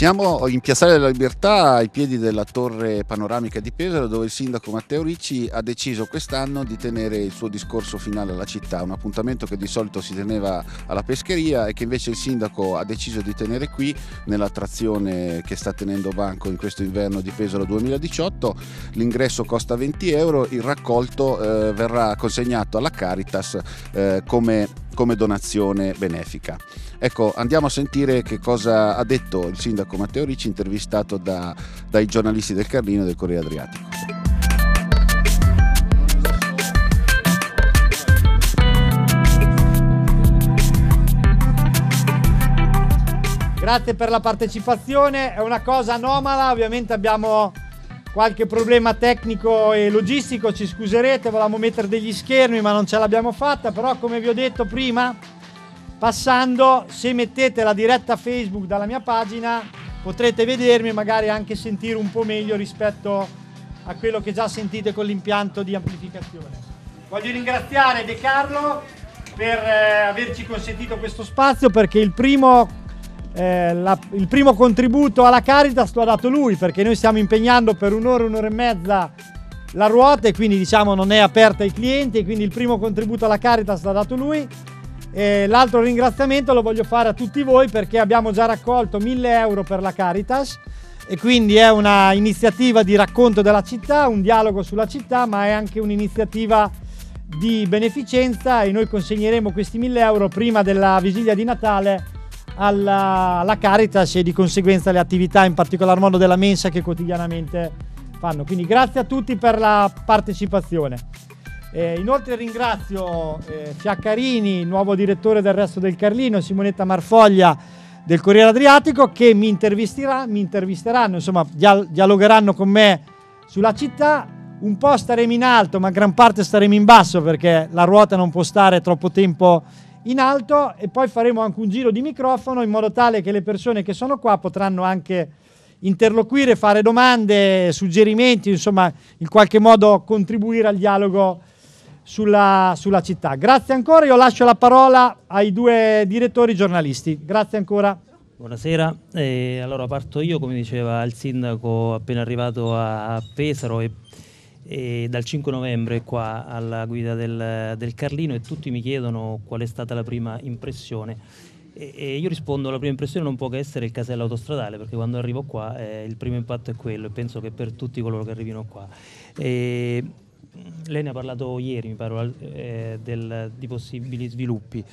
Siamo in Piazzale della Libertà, ai piedi della torre panoramica di Pesaro, dove il sindaco Matteo Ricci ha deciso quest'anno di tenere il suo discorso finale alla città, un appuntamento che di solito si teneva alla pescheria e che invece il sindaco ha deciso di tenere qui, nell'attrazione che sta tenendo banco in questo inverno di Pesaro 2018. L'ingresso costa 20 euro, il raccolto eh, verrà consegnato alla Caritas eh, come, come donazione benefica. Ecco, andiamo a sentire che cosa ha detto il sindaco Matteo Ricci, intervistato da, dai giornalisti del Carlino e del Corriere Adriatico. Grazie per la partecipazione, è una cosa anomala, ovviamente abbiamo qualche problema tecnico e logistico, ci scuserete, volevamo mettere degli schermi ma non ce l'abbiamo fatta, però come vi ho detto prima Passando, se mettete la diretta Facebook dalla mia pagina, potrete vedermi e magari anche sentire un po' meglio rispetto a quello che già sentite con l'impianto di amplificazione. Voglio ringraziare De Carlo per eh, averci consentito questo spazio perché il primo, eh, la, il primo contributo alla Caritas lo ha dato lui perché noi stiamo impegnando per un'ora, un'ora e mezza la ruota e quindi diciamo non è aperta ai clienti e quindi il primo contributo alla Caritas l'ha dato lui e l'altro ringraziamento lo voglio fare a tutti voi perché abbiamo già raccolto 1000 euro per la Caritas e quindi è un'iniziativa di racconto della città, un dialogo sulla città, ma è anche un'iniziativa di beneficenza e noi consegneremo questi 1000 euro prima della vigilia di Natale alla, alla Caritas e di conseguenza alle attività, in particolar modo della mensa che quotidianamente fanno. Quindi grazie a tutti per la partecipazione. Eh, inoltre ringrazio eh, Fiaccarini, nuovo direttore del Resto del Carlino, Simonetta Marfoglia del Corriere Adriatico che mi, intervisterà, mi intervisteranno, insomma dialogheranno con me sulla città. Un po' staremo in alto, ma gran parte staremo in basso perché la ruota non può stare troppo tempo in alto e poi faremo anche un giro di microfono in modo tale che le persone che sono qua potranno anche interloquire, fare domande, suggerimenti, insomma in qualche modo contribuire al dialogo sulla, sulla città. Grazie ancora, io lascio la parola ai due direttori giornalisti. Grazie ancora. Buonasera, eh, allora parto io come diceva il sindaco appena arrivato a Pesaro e, e dal 5 novembre qua alla guida del, del, Carlino e tutti mi chiedono qual è stata la prima impressione e, e io rispondo la prima impressione non può che essere il casello autostradale perché quando arrivo qua eh, il primo impatto è quello e penso che per tutti coloro che arrivino qua. E, Mm, lei ne ha parlato ieri, mi pare, eh, di possibili sviluppi.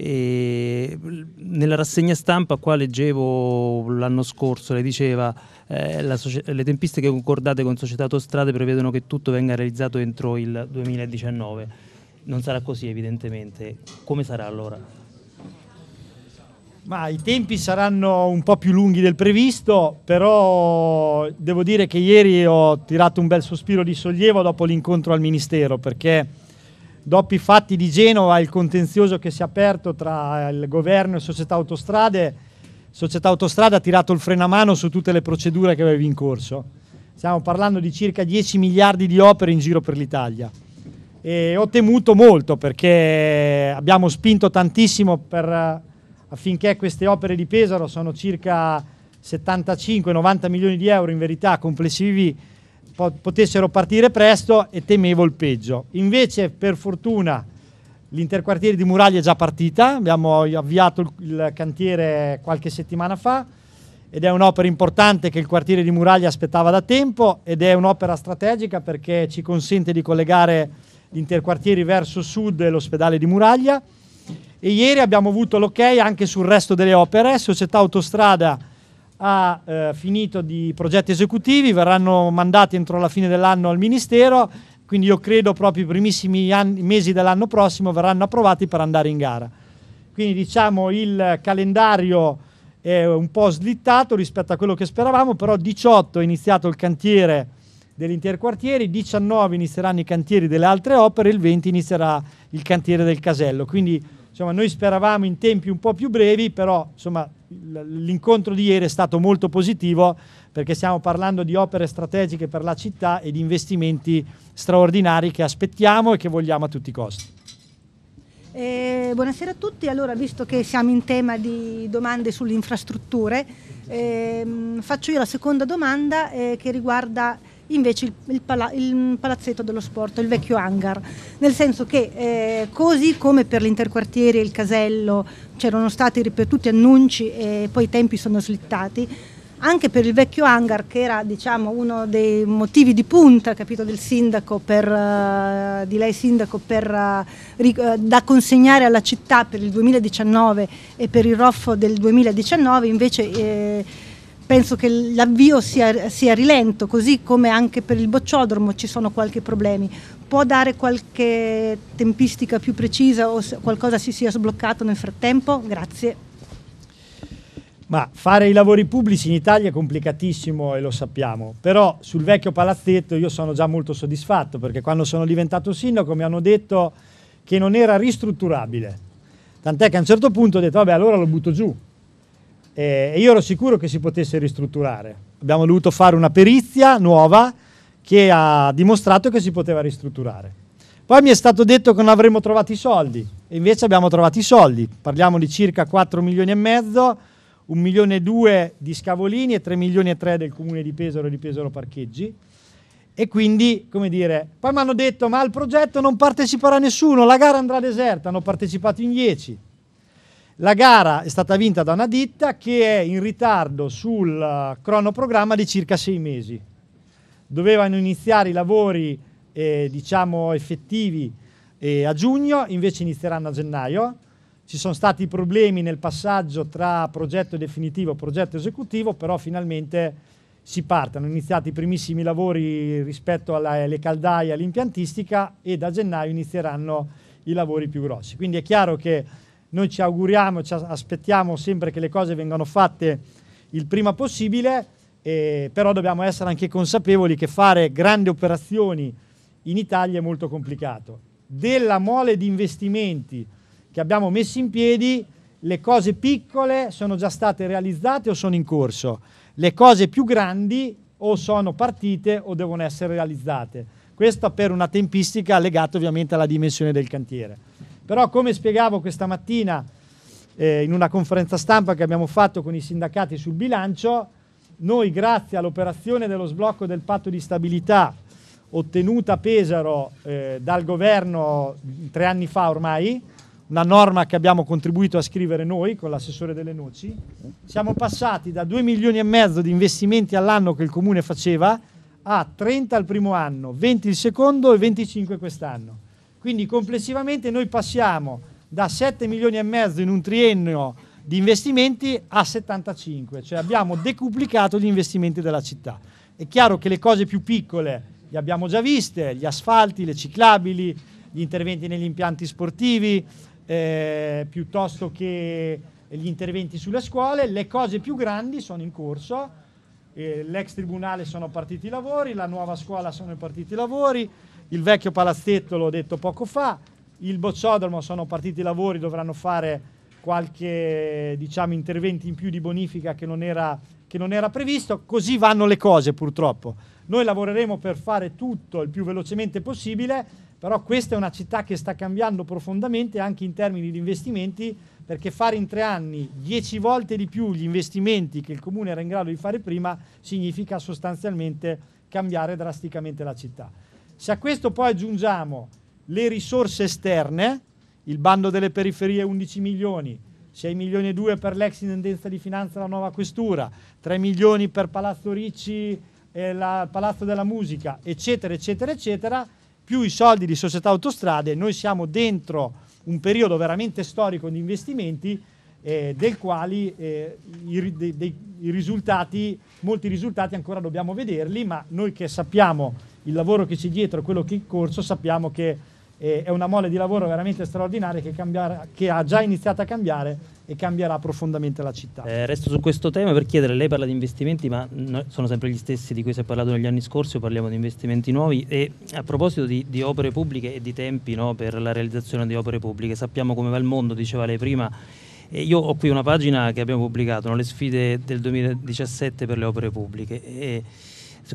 E nella rassegna stampa qua leggevo l'anno scorso, lei diceva eh, socia- le tempistiche concordate con Società Autostrade prevedono che tutto venga realizzato entro il 2019. Non sarà così evidentemente. Come sarà allora? Ma i tempi saranno un po' più lunghi del previsto, però devo dire che ieri ho tirato un bel sospiro di sollievo dopo l'incontro al Ministero, perché dopo i fatti di Genova e il contenzioso che si è aperto tra il governo e Società Autostrade, Società Autostrade ha tirato il freno a mano su tutte le procedure che avevi in corso. Stiamo parlando di circa 10 miliardi di opere in giro per l'Italia. E ho temuto molto perché abbiamo spinto tantissimo per affinché queste opere di Pesaro sono circa 75-90 milioni di euro in verità complessivi potessero partire presto e temevo il peggio. Invece per fortuna l'interquartiere di Muraglia è già partita, abbiamo avviato il cantiere qualche settimana fa ed è un'opera importante che il quartiere di Muraglia aspettava da tempo ed è un'opera strategica perché ci consente di collegare gli interquartieri verso sud e l'ospedale di Muraglia e ieri abbiamo avuto l'ok anche sul resto delle opere. Società Autostrada ha eh, finito di progetti esecutivi, verranno mandati entro la fine dell'anno al Ministero, quindi io credo proprio i primissimi anni, mesi dell'anno prossimo verranno approvati per andare in gara. Quindi diciamo il calendario è un po' slittato rispetto a quello che speravamo, però 18 è iniziato il cantiere degli interquartieri, 19 inizieranno i cantieri delle altre opere, il 20 inizierà il cantiere del casello. Quindi insomma, noi speravamo in tempi un po' più brevi, però insomma, l'incontro di ieri è stato molto positivo perché stiamo parlando di opere strategiche per la città e di investimenti straordinari che aspettiamo e che vogliamo a tutti i costi. Eh, buonasera a tutti, allora visto che siamo in tema di domande sulle infrastrutture, ehm, faccio io la seconda domanda eh, che riguarda invece il, il, pala- il, palazzetto dello sport, il vecchio hangar, nel senso che eh, così come per l'interquartiere e il casello c'erano stati ripetuti annunci e poi i tempi sono slittati, anche per il vecchio hangar che era diciamo, uno dei motivi di punta capito, del sindaco per, uh, di lei sindaco per, uh, eh, ric- uh, eh, da consegnare alla città per il 2019 e per il roffo del 2019 invece eh, penso che l'avvio sia, sia rilento, così come anche per il bocciodromo ci sono qualche problemi. Può dare qualche tempistica più precisa o qualcosa si sia sbloccato nel frattempo? Grazie. Ma fare i lavori pubblici in Italia è complicatissimo e lo sappiamo, però sul vecchio palazzetto io sono già molto soddisfatto perché quando sono diventato sindaco mi hanno detto che non era ristrutturabile, tant'è che a un certo punto ho detto vabbè allora lo butto giù, eh, e io ero sicuro che si potesse ristrutturare. Abbiamo dovuto fare una perizia nuova che ha dimostrato che si poteva ristrutturare. Poi mi è stato detto che non avremmo trovato i soldi, e invece abbiamo trovato i soldi. Parliamo di circa 4 milioni e mezzo, 1 milione e 2 di Scavolini e 3 milioni e 3 del comune di Pesaro e di Pesaro Parcheggi. E quindi, come dire, poi mi hanno detto ma al progetto non parteciperà nessuno, la gara andrà deserta, hanno partecipato in 10 la gara è stata vinta da una ditta che è in ritardo sul eh, cronoprogramma di circa sei mesi. Dovevano iniziare i lavori eh, diciamo effettivi eh, a giugno, invece inizieranno a gennaio. Ci sono stati problemi nel passaggio tra progetto definitivo e progetto esecutivo, però finalmente si partono. Hanno iniziato i primissimi lavori rispetto alle caldaie e all'impiantistica e da gennaio inizieranno i lavori più grossi. Quindi è chiaro che noi ci auguriamo, ci aspettiamo sempre che le cose vengano fatte il prima possibile, eh, però dobbiamo essere anche consapevoli che fare grandi operazioni in Italia è molto complicato. Della mole di investimenti che abbiamo messo in piedi, le cose piccole sono già state realizzate o sono in corso, le cose più grandi o sono partite o devono essere realizzate. Questo per una tempistica legata ovviamente alla dimensione del cantiere. Però come spiegavo questa mattina eh, in una conferenza stampa che abbiamo fatto con i sindacati sul bilancio, noi grazie all'operazione dello sblocco del patto di stabilità ottenuta a Pesaro eh, dal governo tre anni fa ormai, una norma che abbiamo contribuito a scrivere noi con l'assessore delle noci, siamo passati da 2 milioni e mezzo di investimenti all'anno che il comune faceva a 30 il primo anno, 20 il secondo e 25 quest'anno. Quindi complessivamente noi passiamo da 7 milioni e mezzo in un triennio di investimenti a 75, cioè abbiamo decuplicato gli investimenti della città. È chiaro che le cose più piccole le abbiamo già viste, gli asfalti, le ciclabili, gli interventi negli impianti sportivi, eh, piuttosto che gli interventi sulle scuole, le cose più grandi sono in corso, eh, l'ex tribunale sono partiti i lavori, la nuova scuola sono partiti i lavori, il vecchio palazzetto, l'ho detto poco fa, il bocciodromo sono partiti i lavori, dovranno fare qualche diciamo, intervento in più di bonifica che non, era, che non era previsto, così vanno le cose purtroppo. Noi lavoreremo per fare tutto il più velocemente possibile, però questa è una città che sta cambiando profondamente anche in termini di investimenti, perché fare in tre anni dieci volte di più gli investimenti che il comune era in grado di fare prima significa sostanzialmente cambiare drasticamente la città. Se a questo poi aggiungiamo le risorse esterne, il bando delle periferie 11 milioni, 6 milioni e 2 per l'ex intendenza di finanza della nuova questura, 3 milioni per Palazzo Ricci e il Palazzo della Musica, eccetera, eccetera, eccetera, più i soldi di società autostrade, noi siamo dentro un periodo veramente storico di investimenti eh, del quale eh, i, dei, dei risultati, molti risultati ancora dobbiamo vederli, ma noi che sappiamo il lavoro che c'è dietro quello che è in corso, sappiamo che eh, è una mole di lavoro veramente straordinaria che, cambiare, che, ha già iniziato a cambiare e cambierà profondamente la città. Eh, resto su questo tema per chiedere, lei parla di investimenti, ma sono sempre gli stessi di cui si è parlato negli anni scorsi, o parliamo di investimenti nuovi e a proposito di, di opere pubbliche e di tempi no, per la realizzazione di opere pubbliche, sappiamo come va il mondo, diceva lei prima, e io ho qui una pagina che abbiamo pubblicato, no? le sfide del 2017 per le opere pubbliche. E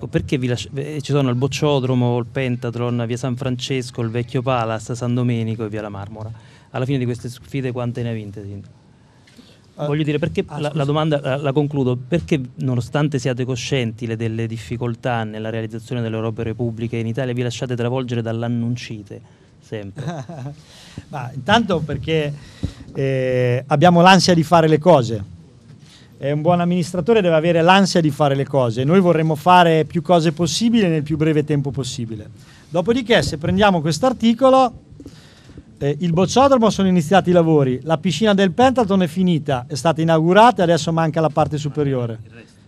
perché lasci- eh, ci sono il Bocciodromo, il Pentatron, via San Francesco, il Vecchio Palace, San Domenico e via la Marmora. Alla fine di queste sfide quante ne ha vinte? Sindaco? Ah, Voglio dire, perché ah, la, la, domanda la, la, concludo, perché nonostante siate coscienti le, delle difficoltà nella realizzazione delle opere pubbliche in Italia vi lasciate travolgere dall'annuncite sempre? Ma intanto perché eh, abbiamo l'ansia di fare le cose eh, un buon amministratore deve avere l'ansia di fare le cose. Noi vorremmo fare più cose possibile nel più breve tempo possibile. Dopodiché, se prendiamo quest'articolo, eh, il bocciodromo sono iniziati i lavori, la piscina del Pentathlon è finita, è stata inaugurata e adesso manca la parte superiore.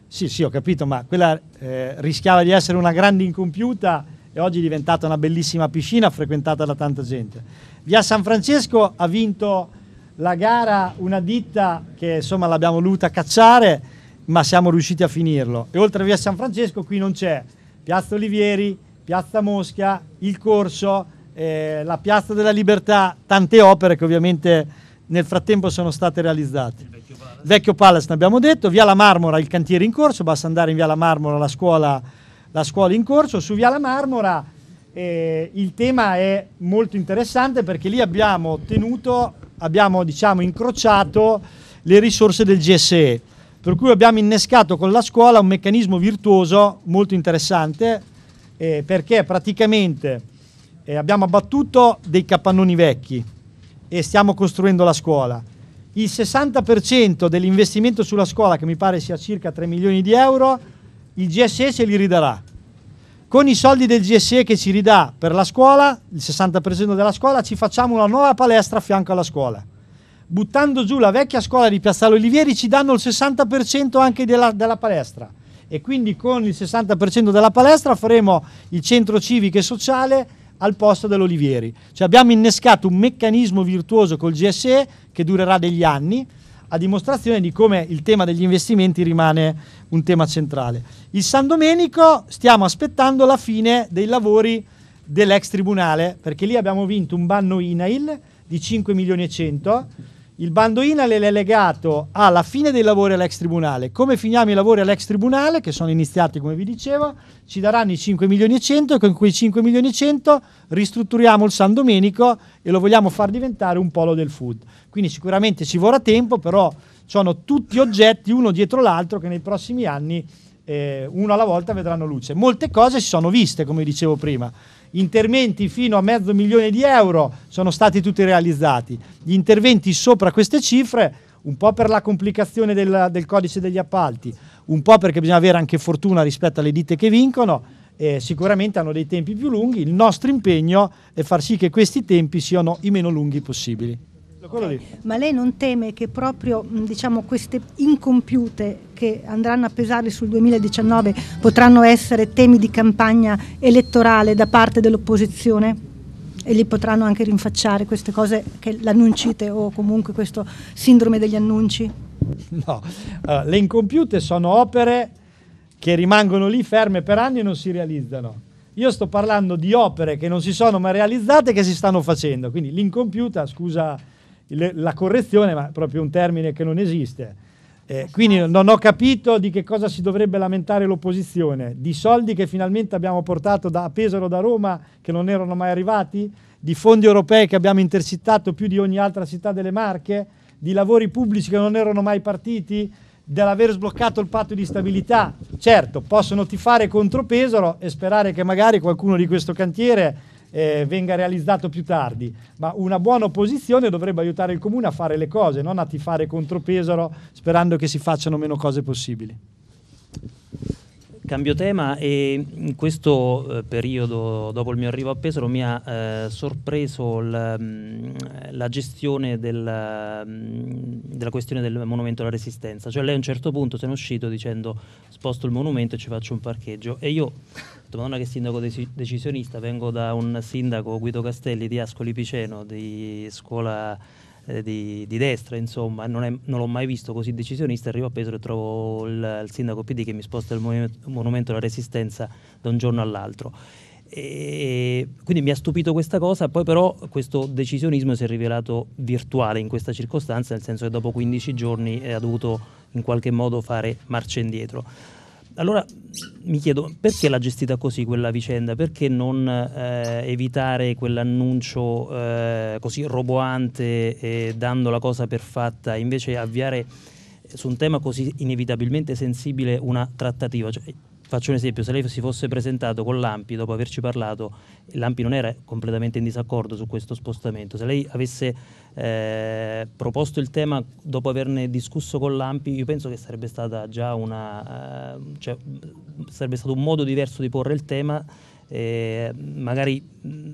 Sì, sì, ho capito, ma quella eh, rischiava di essere una grande incompiuta e oggi è diventata una bellissima piscina frequentata da tanta gente. Via San Francesco ha vinto la gara una ditta che insomma l'abbiamo dovuta cacciare, ma siamo riusciti a finirlo. E oltre a via San Francesco qui non c'è Piazza Olivieri, Piazza Mosca, il Corso, eh, la Piazza della Libertà, tante opere che ovviamente nel frattempo sono state realizzate. Il vecchio Palace, vecchio Palace ne abbiamo detto, via la Marmora il cantiere in corso, basta andare in via la Marmora la scuola, la scuola in corso, su via la Marmora eh, il tema è molto interessante perché lì abbiamo ottenuto abbiamo diciamo, incrociato le risorse del GSE, per cui abbiamo innescato con la scuola un meccanismo virtuoso molto interessante eh, perché praticamente eh, abbiamo abbattuto dei capannoni vecchi e stiamo costruendo la scuola. Il 60% dell'investimento sulla scuola, che mi pare sia circa 3 milioni di euro, il GSE se li ridarà. Con i soldi del GSE che ci ridà per la scuola, il 60% della scuola, ci facciamo una nuova palestra a fianco alla scuola. Buttando giù la vecchia scuola di Piazzale Olivieri ci danno il 60% anche della, della palestra e quindi con il 60% della palestra faremo il centro civico e sociale al posto dell'Olivieri. Cioè abbiamo innescato un meccanismo virtuoso col GSE che durerà degli anni a dimostrazione di come il tema degli investimenti rimane un tema centrale. Il San Domenico stiamo aspettando la fine dei lavori dell'ex tribunale, perché lì abbiamo vinto un banno INAIL di 5 milioni e 100 il bando INAL è legato alla fine dei lavori all'ex tribunale. Come finiamo i lavori all'ex tribunale, che sono iniziati come vi dicevo, ci daranno i 5 milioni e 100 e con quei 5 milioni e 100 ristrutturiamo il San Domenico e lo vogliamo far diventare un polo del food. Quindi sicuramente ci vorrà tempo, però sono tutti oggetti uno dietro l'altro che nei prossimi anni eh, uno alla volta vedranno luce. Molte cose si sono viste, come dicevo prima interventi fino a mezzo milione di euro sono stati tutti realizzati. Gli interventi sopra queste cifre, un po' per la complicazione del, del codice degli appalti, un po' perché bisogna avere anche fortuna rispetto alle ditte che vincono, eh, sicuramente hanno dei tempi più lunghi, il nostro impegno è far sì che questi tempi siano i meno lunghi possibili. Okay. Ma lei non teme che proprio diciamo, queste incompiute che andranno a pesare sul 2019 potranno essere temi di campagna elettorale da parte dell'opposizione? E li potranno anche rinfacciare queste cose che l'annuncite o comunque questo sindrome degli annunci? No, allora, eh, le incompiute sono opere che rimangono lì ferme per anni e non si realizzano. Io sto parlando di opere che non si sono mai realizzate e che si stanno facendo, quindi l'incompiuta, scusa il, la correzione, ma proprio un termine che non esiste. Eh, quindi non ho capito di che cosa si dovrebbe lamentare l'opposizione, di soldi che finalmente abbiamo portato da Pesaro da Roma che non erano mai arrivati, di fondi europei che abbiamo intercettato più di ogni altra città delle Marche, di lavori pubblici che non erano mai partiti, dell'aver sbloccato il patto di stabilità. Certo, possono tifare contro Pesaro e sperare che magari qualcuno di questo cantiere eh, venga realizzato più tardi, ma una buona opposizione dovrebbe aiutare il comune a fare le cose, non a tifare contro Pesaro sperando che si facciano meno cose possibili. Cambio tema e in questo eh, periodo, dopo il mio arrivo a Pesaro, mi ha eh, sorpreso la, mm, la gestione della, mm, della, questione del monumento alla resistenza. Cioè lei a un certo punto se ne è uscito dicendo sposto il monumento e ci faccio un parcheggio. E io, madonna che sindaco dec- decisionista, vengo da un sindaco Guido Castelli di Ascoli Piceno, di scuola eh, di, di, destra, insomma, non, è, non, l'ho mai visto così decisionista, arrivo a Pesaro e trovo il, il sindaco PD che mi sposta il monumento, il monumento alla resistenza da un giorno all'altro. E quindi mi ha stupito questa cosa, poi però questo decisionismo si è rivelato virtuale in questa circostanza, nel senso che dopo 15 giorni eh, ha dovuto in qualche modo fare marcia indietro allora mi chiedo perché l'ha gestita così quella vicenda? Perché non eh, evitare quell'annuncio eh, così roboante e dando la cosa per fatta, invece avviare su un tema così inevitabilmente sensibile una trattativa? Cioè, Faccio un esempio, se lei si fosse presentato con l'AMPI dopo averci parlato, l'AMPI non era completamente in disaccordo su questo spostamento, se lei avesse eh, proposto il tema dopo averne discusso con l'AMPI, io penso che sarebbe, una, eh, cioè, sarebbe stato un modo diverso di porre il tema eh, magari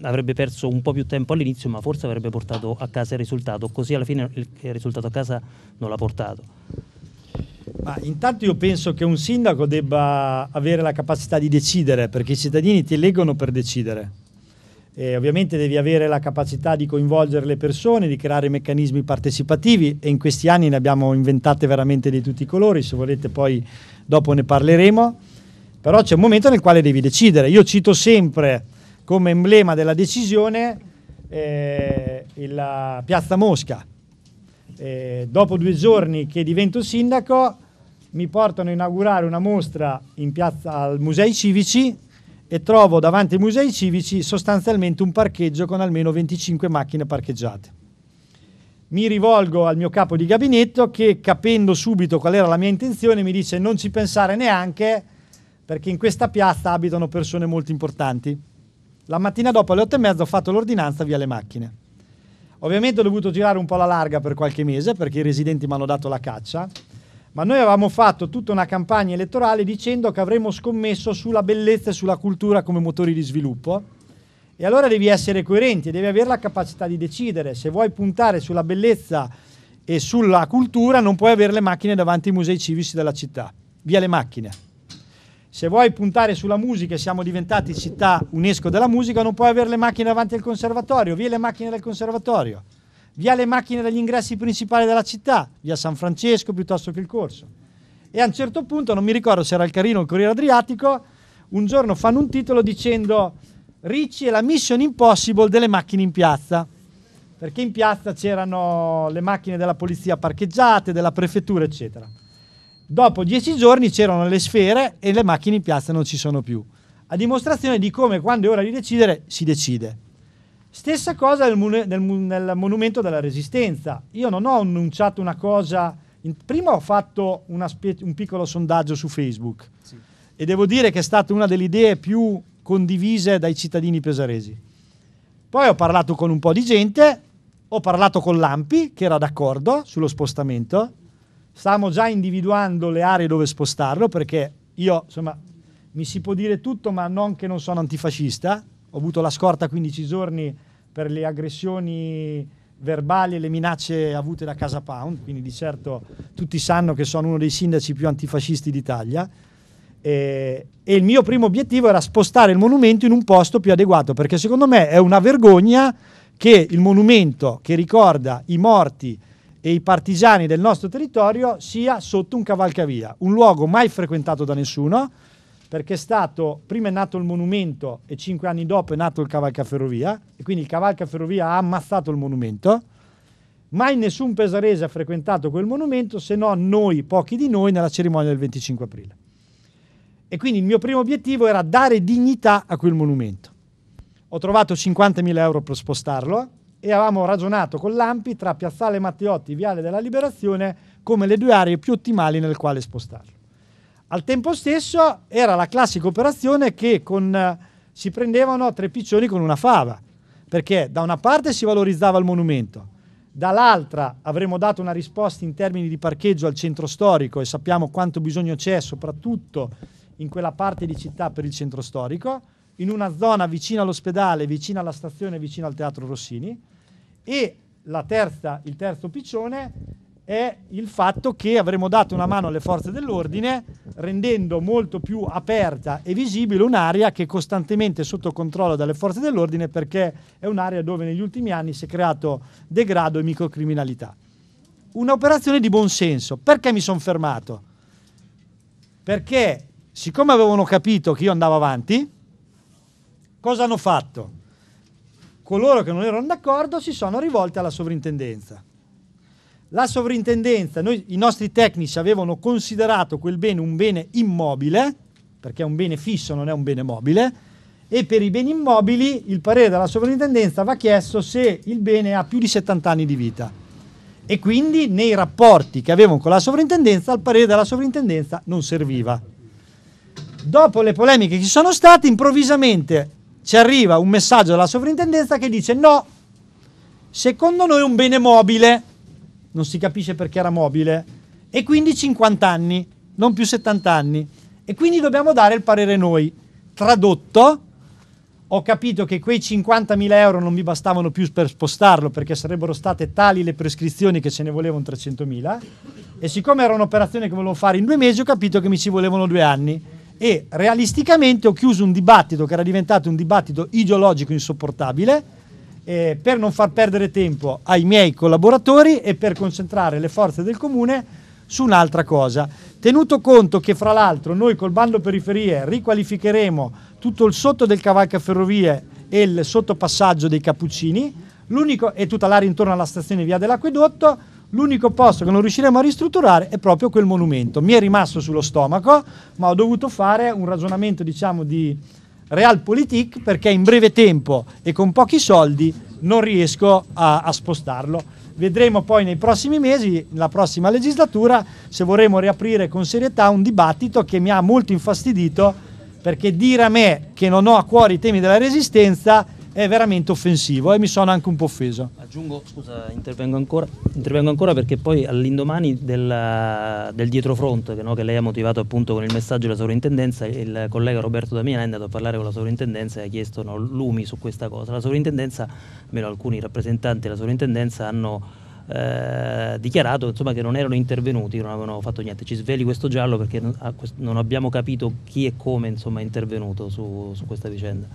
avrebbe perso un po' più tempo all'inizio, ma forse avrebbe portato a casa il risultato, così alla fine il risultato a casa non l'ha portato. Ma intanto io penso che un sindaco debba avere la capacità di decidere, perché i cittadini ti eleggono per decidere. E ovviamente devi avere la capacità di coinvolgere le persone, di creare meccanismi partecipativi e in questi anni ne abbiamo inventate veramente di tutti i colori, se volete poi dopo ne parleremo, però c'è un momento nel quale devi decidere. Io cito sempre come emblema della decisione eh, la piazza Mosca, eh, dopo due giorni che divento sindaco mi portano a inaugurare una mostra in piazza al Musei Civici e trovo davanti ai Musei Civici sostanzialmente un parcheggio con almeno 25 macchine parcheggiate. Mi rivolgo al mio capo di gabinetto che capendo subito qual era la mia intenzione mi dice non ci pensare neanche perché in questa piazza abitano persone molto importanti. La mattina dopo alle 8 e mezza ho fatto l'ordinanza via le macchine. Ovviamente ho dovuto girare un po' alla larga per qualche mese perché i residenti mi hanno dato la caccia, ma noi avevamo fatto tutta una campagna elettorale dicendo che avremmo scommesso sulla bellezza e sulla cultura come motori di sviluppo. E allora devi essere coerenti, devi avere la capacità di decidere. Se vuoi puntare sulla bellezza e sulla cultura non puoi avere le macchine davanti ai musei civici della città. Via le macchine se vuoi puntare sulla musica e siamo diventati città UNESCO della musica, non puoi avere le macchine davanti al conservatorio, via le macchine del conservatorio, via le macchine dagli ingressi principali della città, via San Francesco piuttosto che il corso. E a un certo punto, non mi ricordo se era il Carino o il Corriere Adriatico, un giorno fanno un titolo dicendo Ricci e la Mission Impossible delle macchine in piazza, perché in piazza c'erano le macchine della polizia parcheggiate, della prefettura, eccetera. Dopo dieci giorni c'erano le sfere e le macchine in piazza non ci sono più. A dimostrazione di come quando è ora di decidere si decide. Stessa cosa nel, mon- nel, mon- nel monumento della resistenza. Io non ho annunciato una cosa. In- prima ho fatto spe- un piccolo sondaggio su Facebook sì. e devo dire che è stata una delle idee più condivise dai cittadini pesaresi. Poi ho parlato con un po' di gente, ho parlato con l'Ampi che era d'accordo sullo spostamento Stiamo già individuando le aree dove spostarlo perché io, insomma, mi si può dire tutto, ma non che non sono antifascista. Ho avuto la scorta 15 giorni per le aggressioni verbali e le minacce avute da Casa Pound, quindi di certo tutti sanno che sono uno dei sindaci più antifascisti d'Italia. E, e, il mio primo obiettivo era spostare il monumento in un posto più adeguato, perché secondo me è una vergogna che il monumento che ricorda i morti e i partigiani del nostro territorio sia sotto un cavalcavia, un luogo mai frequentato da nessuno, perché è stato, prima è nato il monumento e cinque anni dopo è nato il cavalcaferrovia, e quindi il cavalcaferrovia ha ammazzato il monumento, mai nessun pesarese ha frequentato quel monumento se no noi, pochi di noi, nella cerimonia del 25 aprile. E quindi il mio primo obiettivo era dare dignità a quel monumento. Ho trovato 50.000 euro per spostarlo, e avevamo ragionato con l'AMPI tra Piazzale Matteotti e Viale della Liberazione come le due aree più ottimali nel quale spostarlo. Al tempo stesso era la classica operazione che con, si prendevano tre piccioni con una fava, perché da una parte si valorizzava il monumento, dall'altra avremmo dato una risposta in termini di parcheggio al centro storico e sappiamo quanto bisogno c'è soprattutto in quella parte di città per il centro storico, in una zona vicina all'ospedale, vicina alla stazione, vicino al Teatro Rossini, e terza, il terzo piccione è il fatto che avremo dato una mano alle forze dell'ordine rendendo molto più aperta e visibile un'area che è costantemente sotto controllo dalle forze dell'ordine perché è un'area dove negli ultimi anni si è creato degrado e microcriminalità. Un'operazione di buon senso. Perché mi sono fermato? Perché siccome avevano capito che io andavo avanti, cosa hanno fatto? coloro che non erano d'accordo si sono rivolti alla sovrintendenza. La sovrintendenza, noi, i nostri tecnici avevano considerato quel bene un bene immobile, perché è un bene fisso, non è un bene mobile, e per i beni immobili il parere della sovrintendenza va chiesto se il bene ha più di 70 anni di vita. E quindi nei rapporti che avevano con la sovrintendenza il parere della sovrintendenza non serviva. Dopo le polemiche che ci sono state, improvvisamente ci arriva un messaggio dalla sovrintendenza che dice no, secondo noi è un bene mobile, non si capisce perché era mobile, e quindi 50 anni, non più 70 anni, e quindi dobbiamo dare il parere noi. Tradotto, ho capito che quei 50.000 euro non mi bastavano più per spostarlo perché sarebbero state tali le prescrizioni che ce ne volevano 300.000 e siccome era un'operazione che volevo fare in due mesi ho capito che mi ci volevano due anni e realisticamente ho chiuso un dibattito che era diventato un dibattito ideologico insopportabile eh, per non far perdere tempo ai miei collaboratori e per concentrare le forze del comune su un'altra cosa. Tenuto conto che fra l'altro noi col bando periferie riqualificheremo tutto il sotto del Cavalcaferrovie e il sottopassaggio dei Cappuccini l'unico e tutta l'area intorno alla stazione via dell'acquedotto, L'unico posto che non riusciremo a ristrutturare è proprio quel monumento. Mi è rimasto sullo stomaco, ma ho dovuto fare un ragionamento, diciamo, di realpolitik perché in breve tempo e con pochi soldi non riesco a, a spostarlo. Vedremo poi nei prossimi mesi, nella prossima legislatura, se vorremo riaprire con serietà un dibattito che mi ha molto infastidito perché dire a me che non ho a cuore i temi della resistenza è veramente offensivo e eh, mi sono anche un po' offeso. Aggiungo, scusa, intervengo ancora, intervengo ancora perché poi all'indomani della, del dietrofront che, no, che, lei ha motivato appunto con il messaggio della sovrintendenza, il collega Roberto Damiana è andato a parlare con la sovrintendenza e ha chiesto no, lumi su questa cosa. La sovrintendenza, almeno alcuni rappresentanti della sovrintendenza hanno... Eh, dichiarato insomma, che non erano intervenuti, non avevano fatto niente. Ci sveli questo giallo perché non abbiamo capito chi e come insomma, è intervenuto su, su questa vicenda.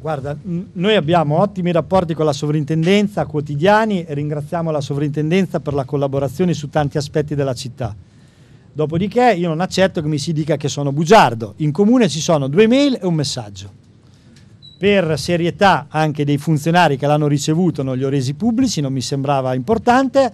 Guarda, noi abbiamo ottimi rapporti con la sovrintendenza quotidiani e ringraziamo la sovrintendenza per la collaborazione su tanti aspetti della città. Dopodiché io non accetto che mi si dica che sono bugiardo. In comune ci sono due mail e un messaggio. Per serietà anche dei funzionari che l'hanno ricevuto non li ho resi pubblici, non mi sembrava importante.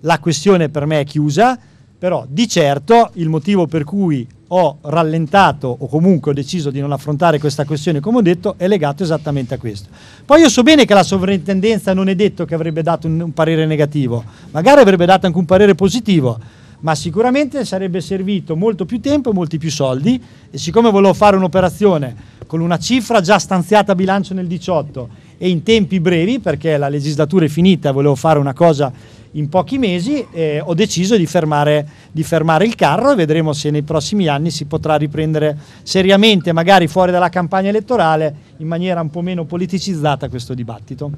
La questione per me è chiusa, però di certo il motivo per cui ho rallentato o comunque ho deciso di non affrontare questa questione, come ho detto, è legato esattamente a questo. Poi io so bene che la sovrintendenza non è detto che avrebbe dato un, un parere negativo, magari avrebbe dato anche un parere positivo, ma sicuramente sarebbe servito molto più tempo e molti più soldi e siccome volevo fare un'operazione con una cifra già stanziata a bilancio nel 18 e in tempi brevi, perché la legislatura è finita, volevo fare una cosa in pochi mesi eh, ho deciso di fermare, di fermare, il carro e vedremo se nei prossimi anni si potrà riprendere seriamente, magari fuori dalla campagna elettorale, in maniera un po' meno politicizzata questo dibattito.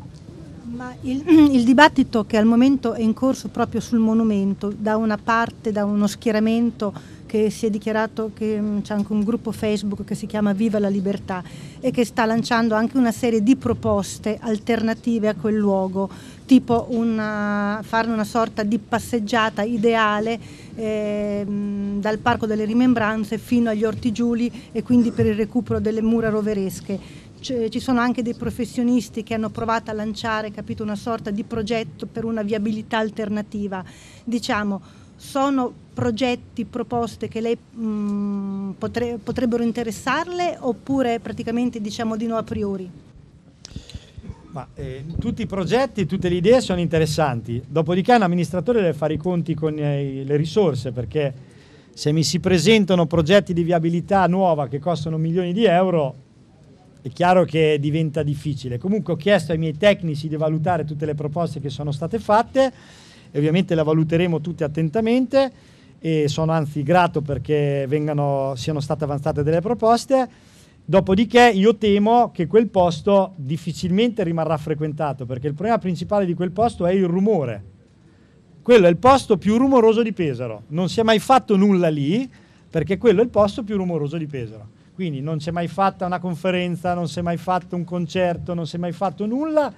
Ma il, il dibattito che al momento è in corso proprio sul monumento, da una parte, da uno schieramento che si è dichiarato che mm, c'è anche un gruppo Facebook che si chiama Viva la Libertà e che sta lanciando anche una serie di proposte alternative a quel luogo tipo una, eh, fare una sorta di passeggiata ideale eh, dal Parco delle Rimembranze fino agli Orti Giuli e quindi per il recupero delle mura roveresche. C- ci sono anche dei professionisti che hanno provato a lanciare capito, una sorta di progetto per una viabilità alternativa. Diciamo, sono progetti, proposte che lei mh, mm, potre- potrebbero interessarle oppure praticamente diciamo di no a priori? Ma, eh, tutti i progetti, tutte le idee sono interessanti, dopodiché un amministratore deve fare i conti con eh, le risorse perché se mi si presentano progetti di viabilità nuova che costano milioni di euro è chiaro che diventa difficile. Comunque ho chiesto ai miei tecnici di valutare tutte le proposte che sono state fatte e ovviamente le valuteremo tutte attentamente e sono anzi grato perché vengano, siano state avanzate delle proposte Dopodiché io temo che quel posto difficilmente rimarrà frequentato perché il problema principale di quel posto è il rumore. Quello è il posto più rumoroso di Pesaro. Non si è mai fatto nulla lì perché quello è il posto più rumoroso di Pesaro. Quindi non si è mai fatta una conferenza, non si è mai fatto un concerto, non si è mai fatto nulla,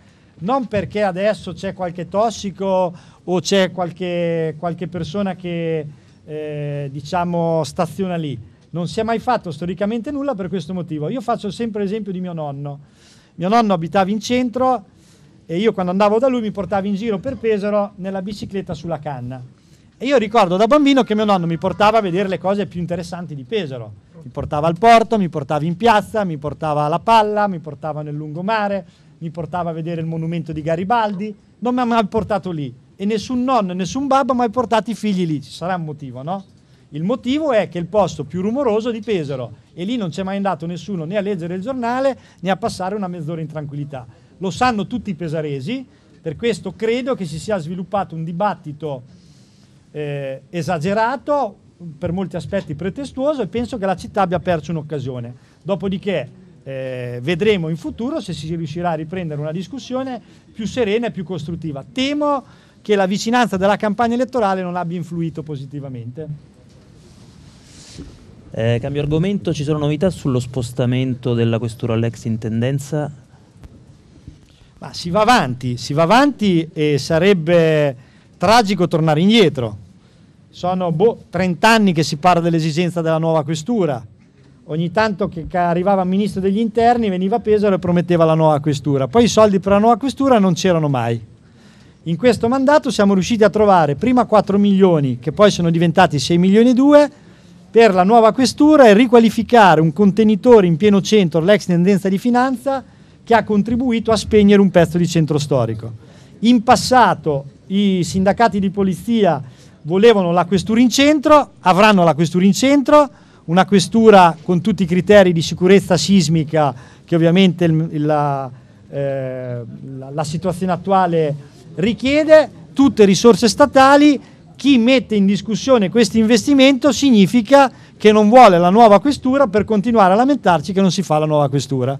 non perché adesso c'è qualche tossico o c'è qualche, qualche persona che eh, diciamo staziona lì, non si è mai fatto storicamente nulla per questo motivo. Io faccio sempre l'esempio di mio nonno. Mio nonno abitava in centro e io quando andavo da lui mi portavo in giro per Pesaro nella bicicletta sulla canna. E io ricordo da bambino che mio nonno mi portava a vedere le cose più interessanti di Pesaro. Mi portava al porto, mi portava in piazza, mi portava alla palla, mi portava nel lungomare, mi portava a vedere il monumento di Garibaldi. Non mi ha mai portato lì. E nessun nonno e nessun babbo ha mai portato i figli lì. Ci sarà un motivo, no? Il motivo è che il posto più rumoroso è di Pesaro e lì non c'è mai andato nessuno né a leggere il giornale né a passare una mezz'ora in tranquillità. Lo sanno tutti i pesaresi, per questo credo che si sia sviluppato un dibattito eh, esagerato, per molti aspetti pretestuoso e penso che la città abbia perso un'occasione. Dopodiché eh, vedremo in futuro se si riuscirà a riprendere una discussione più serena e più costruttiva. Temo che la vicinanza della campagna elettorale non abbia influito positivamente. Eh, cambio argomento, ci sono novità sullo spostamento della questura all'ex intendenza? Ma si va avanti, si va avanti e sarebbe tragico tornare indietro. Sono boh, 30 anni che si parla dell'esigenza della nuova questura. Ogni tanto che arrivava il ministro degli interni veniva Pesaro e prometteva la nuova questura. Poi i soldi per la nuova questura non c'erano mai. In questo mandato siamo riusciti a trovare prima 4 milioni, che poi sono diventati 6 milioni e 2 per la nuova questura è riqualificare un contenitore in pieno centro, l'ex tendenza di finanza, che ha contribuito a spegnere un pezzo di centro storico. In passato i sindacati di polizia volevano la questura in centro, avranno la questura in centro, una questura con tutti i criteri di sicurezza sismica che ovviamente il, la, eh, la, la situazione attuale richiede, tutte risorse statali chi mette in discussione questo investimento significa che non vuole la nuova questura per continuare a lamentarci che non si fa la nuova questura.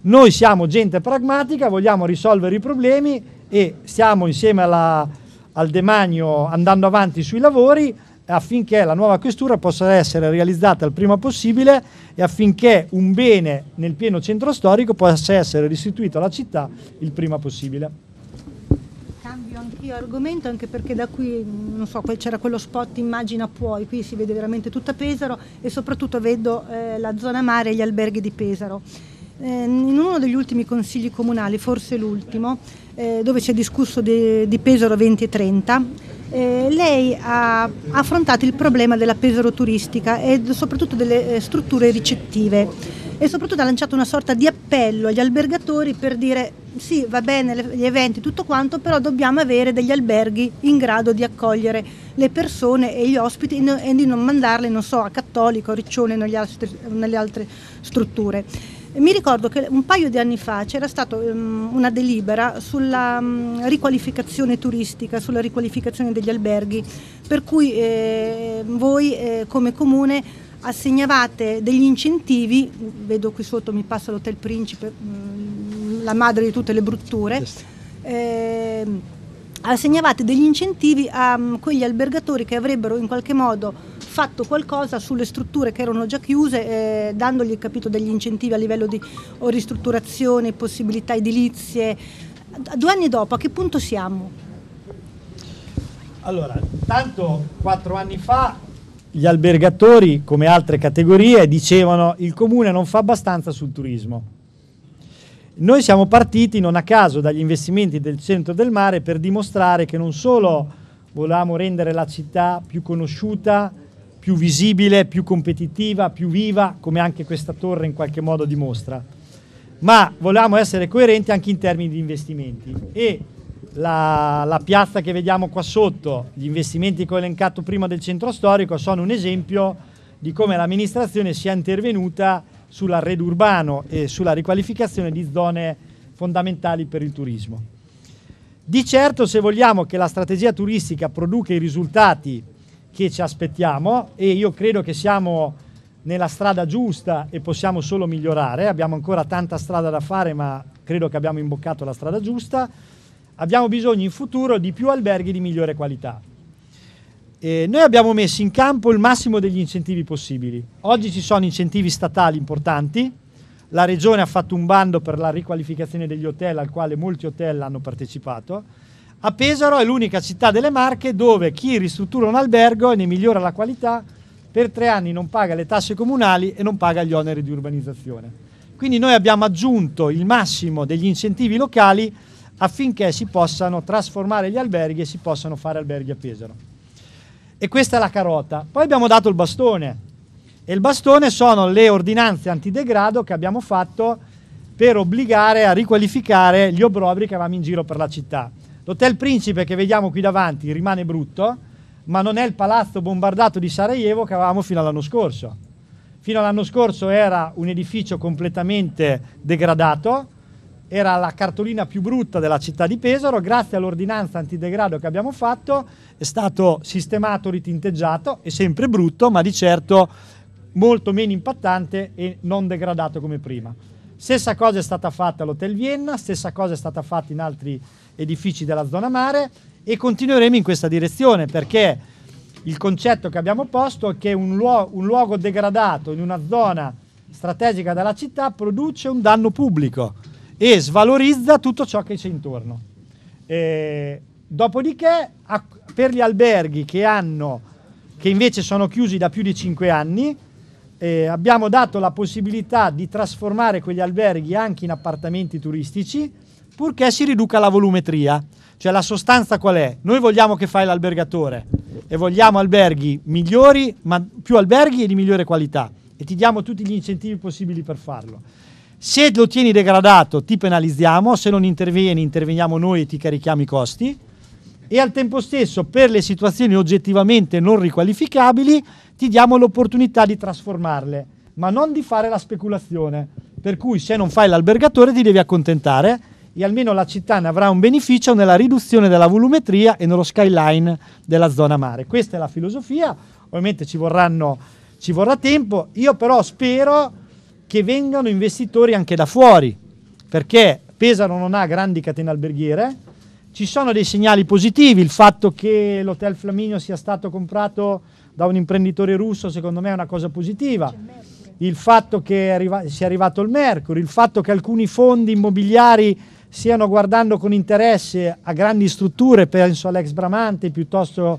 Noi siamo gente pragmatica, vogliamo risolvere i problemi e stiamo insieme alla, al demagno andando avanti sui lavori affinché la nuova questura possa essere realizzata il prima possibile e affinché un bene nel pieno centro storico possa essere restituito alla città il prima possibile anch'io argomento anche perché da qui, non so, c'era quello spot Immagina puoi, qui si vede veramente tutta Pesaro e soprattutto vedo eh, la zona mare e gli alberghi di Pesaro. Eh, in uno degli ultimi consigli comunali, forse l'ultimo, eh, dove si è discusso di, di Pesaro 20 e 30, eh, lei ha affrontato il problema della Pesaro turistica e soprattutto delle eh, strutture ricettive e soprattutto ha lanciato una sorta di appello agli albergatori per dire sì va bene gli eventi tutto quanto però dobbiamo avere degli alberghi in grado di accogliere le persone e gli ospiti e di non mandarle non so a Cattolico, Riccione o nelle altre strutture. Mi ricordo che un paio di anni fa c'era stata um, ehm, una delibera sulla um, riqualificazione turistica, sulla riqualificazione degli alberghi, per cui eh, voi eh, come comune assegnavate degli incentivi, vedo qui sotto mi passa l'Hotel Principe, mm, la madre di tutte le brutture, eh, assegnavate degli incentivi a mm, quegli albergatori che avrebbero in qualche modo fatto qualcosa sulle strutture che erano già chiuse, eh, dandogli capito, degli incentivi a livello di ristrutturazione, possibilità edilizie. Due anni dopo, a che punto siamo? Allora, tanto quattro anni fa gli albergatori, come altre categorie, dicevano il comune non fa abbastanza sul turismo. Noi siamo partiti non a caso dagli investimenti del centro del mare per dimostrare che non solo volevamo rendere la città più conosciuta, più visibile, più competitiva, più viva, come anche questa torre in qualche modo dimostra, ma volevamo essere coerenti anche in termini di investimenti e la, la, piazza che vediamo qua sotto, gli investimenti che ho elencato prima del centro storico sono un esempio di come l'amministrazione sia intervenuta sull'arredo urbano e sulla riqualificazione di zone fondamentali per il turismo. Di certo se vogliamo che la strategia turistica produca i risultati che ci aspettiamo e io credo che siamo nella strada giusta e possiamo solo migliorare, abbiamo ancora tanta strada da fare ma credo che abbiamo imboccato la strada giusta, abbiamo bisogno in futuro di più alberghi di migliore qualità. Eh, noi abbiamo messo in campo il massimo degli incentivi possibili. Oggi ci sono incentivi statali importanti, la regione ha fatto un bando per la riqualificazione degli hotel al quale molti hotel hanno partecipato. A Pesaro è l'unica città delle Marche dove chi ristruttura un albergo e ne migliora la qualità per tre anni non paga le tasse comunali e non paga gli oneri di urbanizzazione. Quindi noi abbiamo aggiunto il massimo degli incentivi locali affinché si possano trasformare gli alberghi e si possano fare alberghi a Pesaro. E questa è la carota. Poi abbiamo dato il bastone. E il bastone sono le ordinanze antidegrado che abbiamo fatto per obbligare a riqualificare gli obrobri che avevamo in giro per la città. L'Hotel Principe che vediamo qui davanti rimane brutto, ma non è il palazzo bombardato di Sarajevo che avevamo fino all'anno scorso. Fino all'anno scorso era un edificio completamente degradato, era la cartolina più brutta della città di Pesaro, grazie all'ordinanza antidegrado che abbiamo fatto è stato sistemato, ritinteggiato, è sempre brutto ma di certo molto meno impattante e non degradato come prima. Stessa cosa è stata fatta all'Hotel Vienna, stessa cosa è stata fatta in altri edifici della zona mare e continueremo in questa direzione perché il concetto che abbiamo posto è che un luogo, un luogo degradato in una zona strategica della città produce un danno pubblico e svalorizza tutto ciò che c'è intorno. E, dopodiché, a, per gli alberghi che, hanno, che invece sono chiusi da più di 5 anni, eh, abbiamo dato la possibilità di trasformare quegli alberghi anche in appartamenti turistici purché si riduca la volumetria. Cioè la sostanza qual è? Noi vogliamo che fai l'albergatore e vogliamo alberghi migliori, ma più alberghi e di migliore qualità e ti diamo tutti gli incentivi possibili per farlo. Se lo tieni degradato ti penalizziamo, se non intervieni interveniamo noi e ti carichiamo i costi e al tempo stesso per le situazioni oggettivamente non riqualificabili ti diamo l'opportunità di trasformarle, ma non di fare la speculazione. Per cui se non fai l'albergatore ti devi accontentare e almeno la città ne avrà un beneficio nella riduzione della volumetria e nello skyline della zona mare. Questa è la filosofia, ovviamente ci, vorranno, ci vorrà tempo, io però spero che vengano investitori anche da fuori, perché Pesaro non ha grandi catene alberghiere, ci sono dei segnali positivi, il fatto che l'Hotel Flaminio sia stato comprato da un imprenditore russo secondo me è una cosa positiva, il fatto che arriva- sia arrivato il Mercury, il fatto che alcuni fondi immobiliari stiano guardando con interesse a grandi strutture, penso all'ex Bramante piuttosto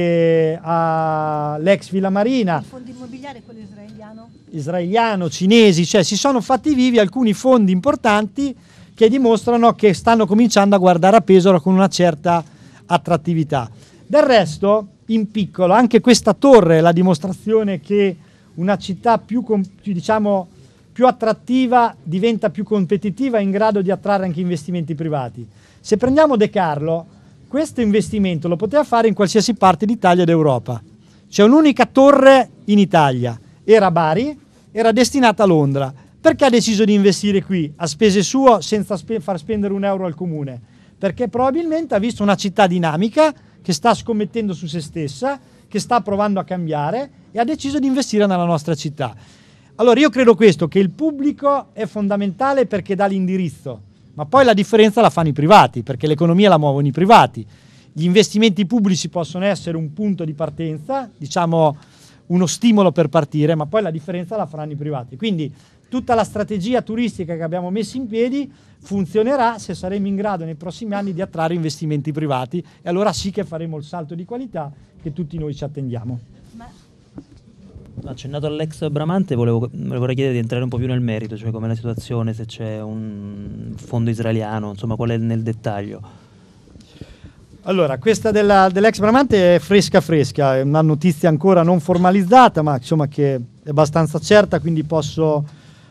anche all'ex Villa Marina. Il fondo immobiliare quello israeliano? Israeliano, cinesi, cioè si sono fatti vivi alcuni fondi importanti che dimostrano che stanno cominciando a guardare a Pesaro con una certa attrattività. Del resto, in piccolo, anche questa torre è la dimostrazione che una città più, diciamo, più attrattiva diventa più competitiva e in grado di attrarre anche investimenti privati. Se prendiamo De Carlo, questo investimento lo poteva fare in qualsiasi parte d'Italia ed Europa. C'è un'unica torre in Italia, era Bari, era destinata a Londra. Perché ha deciso di investire qui a spese sue senza spe- far spendere un euro al comune? Perché probabilmente ha visto una città dinamica che sta scommettendo su se stessa, che sta provando a cambiare e ha deciso di investire nella nostra città. Allora io credo questo, che il pubblico è fondamentale perché dà l'indirizzo ma poi la differenza la fanno i privati, perché l'economia la muovono i privati. Gli investimenti pubblici possono essere un punto di partenza, diciamo uno stimolo per partire, ma poi la differenza la faranno i privati. Quindi tutta la strategia turistica che abbiamo messo in piedi funzionerà se saremo in grado nei prossimi anni di attrarre investimenti privati e allora sì che faremo il salto di qualità che tutti noi ci attendiamo. Ma accennato all'ex Bramante, volevo, vorrei chiedere di entrare un po' più nel merito, cioè com'è la situazione, se c'è un fondo israeliano, insomma qual è nel dettaglio. Allora, questa della, dell'ex Bramante è fresca fresca, è una notizia ancora non formalizzata, ma insomma che è abbastanza certa, quindi posso,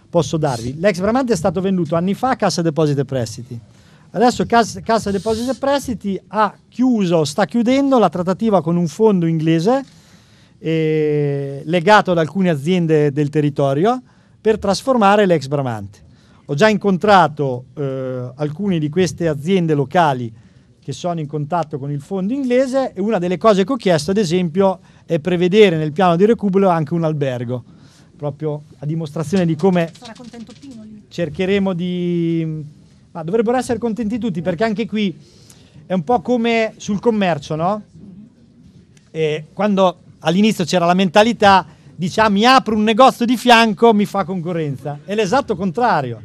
posso darvi. L'ex Bramante è stato venduto anni fa a Cassa Depositi e Prestiti. Adesso Cassa, Cassa Depositi e Prestiti ha chiuso, sta chiudendo la trattativa con un fondo inglese eh, legato ad alcune aziende del territorio per trasformare l'ex Bramante. Ho già incontrato eh, alcune di queste aziende locali che sono in contatto con il fondo inglese e una delle cose che ho chiesto, ad esempio, è prevedere nel piano di recupero anche un albergo, proprio a dimostrazione di come cercheremo di... Ma dovrebbero essere contenti tutti perché anche qui è un po' come sul commercio, no? Mm-hmm. E quando all'inizio c'era la mentalità, diciamo, mi apro un negozio di fianco, mi fa concorrenza. È l'esatto contrario.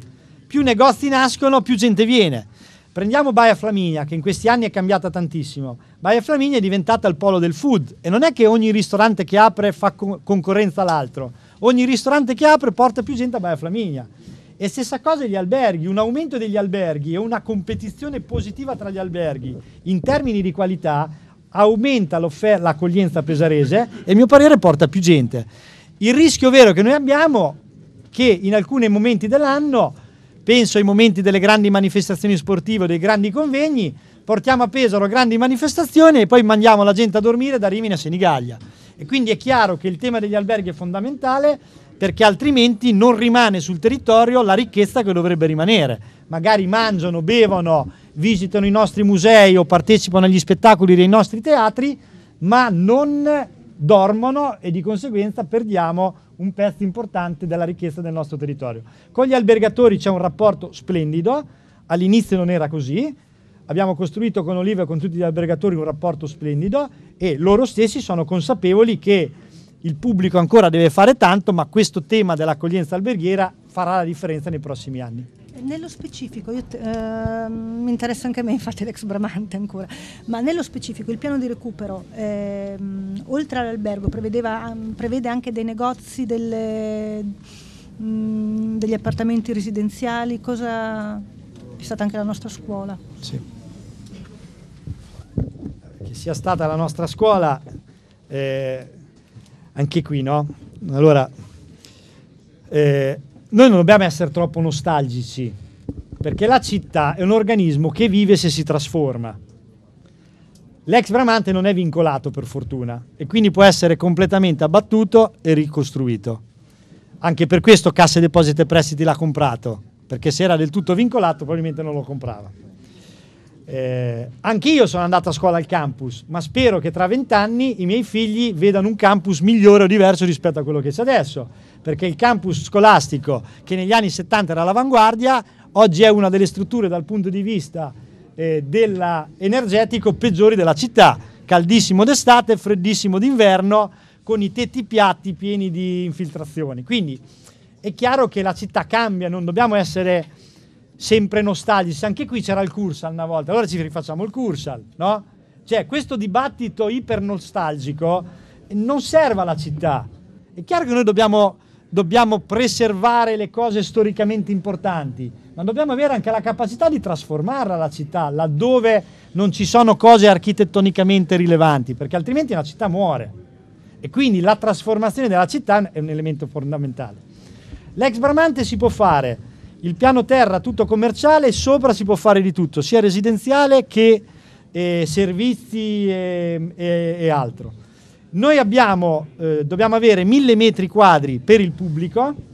Più negozi nascono, più gente viene. Prendiamo Baia Flaminia, che in questi anni è cambiata tantissimo. Baia Flaminia è diventata il polo del food e non è che ogni ristorante che apre fa concorrenza all'altro. Ogni ristorante che apre porta più gente a Baia Flaminia. E stessa cosa gli alberghi, un aumento degli alberghi e una competizione positiva tra gli alberghi in termini di qualità aumenta l'accoglienza pesarese e a mio parere porta più gente. Il rischio vero che noi abbiamo è che in alcuni momenti dell'anno, penso ai momenti delle grandi manifestazioni sportive, o dei grandi convegni, portiamo a Pesaro grandi manifestazioni e poi mandiamo la gente a dormire da Rimini a Senigallia. E quindi è chiaro che il tema degli alberghi è fondamentale perché altrimenti non rimane sul territorio la ricchezza che dovrebbe rimanere. Magari mangiano, bevono visitano i nostri musei o partecipano agli spettacoli dei nostri teatri, ma non dormono e di conseguenza perdiamo un pezzo importante della ricchezza del nostro territorio. Con gli albergatori c'è un rapporto splendido, all'inizio non era così, abbiamo costruito con Olive e con tutti gli albergatori un rapporto splendido e loro stessi sono consapevoli che il pubblico ancora deve fare tanto, ma questo tema dell'accoglienza alberghiera farà la differenza nei prossimi anni. Nello specifico, io, eh, mi interessa anche a me infatti l'ex Bramante ancora, ma nello specifico il piano di recupero eh, oltre all'albergo prevedeva, ehm, prevede anche dei negozi, delle, mh, mm, degli appartamenti residenziali, cosa è stata anche la nostra scuola. Sì. Che sia stata la nostra scuola, eh, anche qui no? Allora, eh, noi non dobbiamo essere troppo nostalgici, perché la città è un organismo che vive se si trasforma. L'ex Bramante non è vincolato per fortuna e quindi può essere completamente abbattuto e ricostruito. Anche per questo Casse Depositi e Prestiti l'ha comprato, perché se era del tutto vincolato probabilmente non lo comprava. Eh, anch'io sono andato a scuola al campus, ma spero che tra vent'anni i miei figli vedano un campus migliore o diverso rispetto a quello che c'è adesso, perché il campus scolastico, che negli anni 70 era all'avanguardia, oggi è una delle strutture dal punto di vista eh, energetico peggiori della città, caldissimo d'estate, freddissimo d'inverno, con i tetti piatti pieni di infiltrazioni. Quindi è chiaro che la città cambia, non dobbiamo essere sempre nostalgici. Anche qui c'era il Cursal una volta, allora ci rifacciamo il Cursal, no? Cioè, questo dibattito iper nostalgico non serve alla città. È chiaro che noi dobbiamo, dobbiamo preservare le cose storicamente importanti, ma dobbiamo avere anche la capacità di trasformarla la città laddove non ci sono cose architettonicamente rilevanti, perché altrimenti la città muore. E quindi la trasformazione della città è un elemento fondamentale. L'ex Bramante si può fare il piano terra tutto commerciale, sopra si può fare di tutto, sia residenziale che eh, servizi e, e, e, altro. Noi abbiamo, eh, dobbiamo avere mille metri quadri per il pubblico,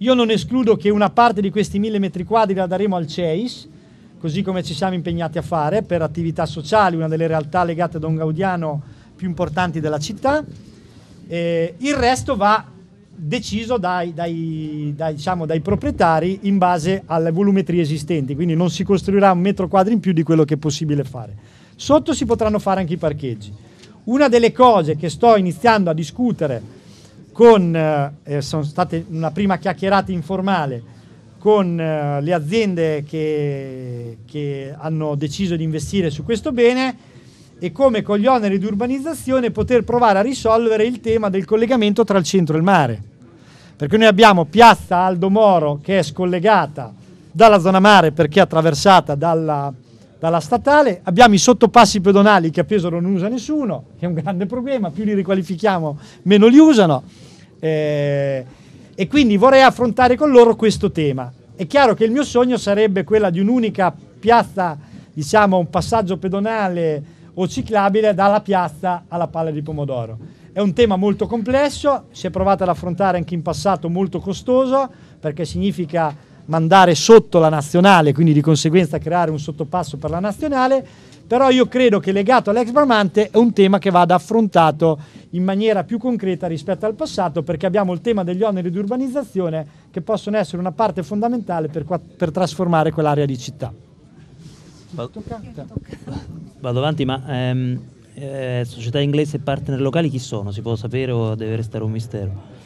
io non escludo che una parte di questi mille metri quadri la daremo al CEIS, così come ci siamo impegnati a fare per attività sociali, una delle realtà legate a Don Gaudiano più importanti della città. Eh, il resto va deciso dai, dai, dai, diciamo, dai, proprietari in base alle volumetrie esistenti, quindi non si costruirà un metro quadro in più di quello che è possibile fare. Sotto si potranno fare anche i parcheggi. Una delle cose che sto iniziando a discutere con, eh, eh sono state una prima chiacchierata informale con eh, le aziende che, che hanno deciso di investire su questo bene, e come con gli oneri di urbanizzazione poter provare a risolvere il tema del collegamento tra il centro e il mare. Perché noi abbiamo Piazza Aldo Moro che è scollegata dalla zona mare perché è attraversata dalla, dalla statale, abbiamo i sottopassi pedonali che a Pesaro non usa nessuno, che è un grande problema, più li riqualifichiamo meno li usano. Eh, e quindi vorrei affrontare con loro questo tema. È chiaro che il mio sogno sarebbe quella di un'unica piazza, diciamo un passaggio pedonale o ciclabile dalla piazza alla palla di pomodoro. È un tema molto complesso, si è provato ad affrontare anche in passato molto costoso perché significa mandare sotto la nazionale, quindi di conseguenza creare un sottopasso per la nazionale, però io credo che legato all'ex Bramante è un tema che vada affrontato in maniera più concreta rispetto al passato perché abbiamo il tema degli oneri di urbanizzazione che possono essere una parte fondamentale per, per trasformare quell'area di città. Vado, vado avanti, ma ehm, eh, società inglese e partner locali chi sono? Si può sapere o deve restare un mistero?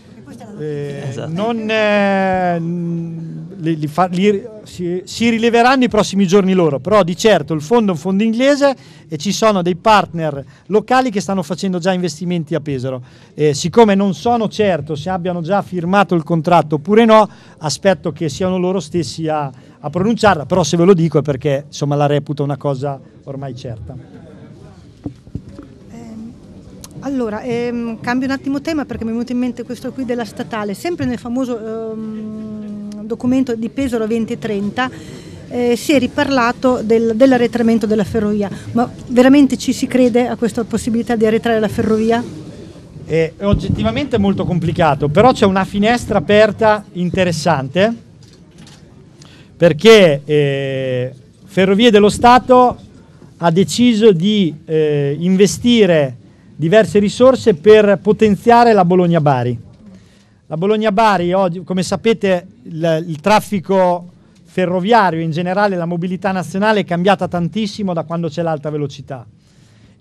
Eh, esatto. non, eh, li, li fa, li, si, si, rileveranno i prossimi giorni loro, però di certo il fondo è un fondo inglese e ci sono dei partner locali che stanno facendo già investimenti a Pesaro. Eh, siccome non sono certo se abbiano già firmato il contratto oppure no, aspetto che siano loro stessi a a pronunciarla, però se ve lo dico è perché insomma, la reputo una cosa ormai certa. Ehm, allora, ehm, cambio un attimo tema perché mi è venuto in mente questo qui della statale, sempre nel famoso ehm, documento di Pesaro 2030. Eh, si è riparlato del, dell'arretramento della ferrovia, ma veramente ci si crede a questa possibilità di arretrare la ferrovia? Eh, è oggettivamente molto complicato, però c'è una finestra aperta interessante perché eh, Ferrovie dello Stato ha deciso di eh, investire diverse risorse per potenziare la Bologna-Bari. La Bologna-Bari come sapete, il, il traffico ferroviario in generale, la mobilità nazionale è cambiata tantissimo da quando c'è l'alta velocità.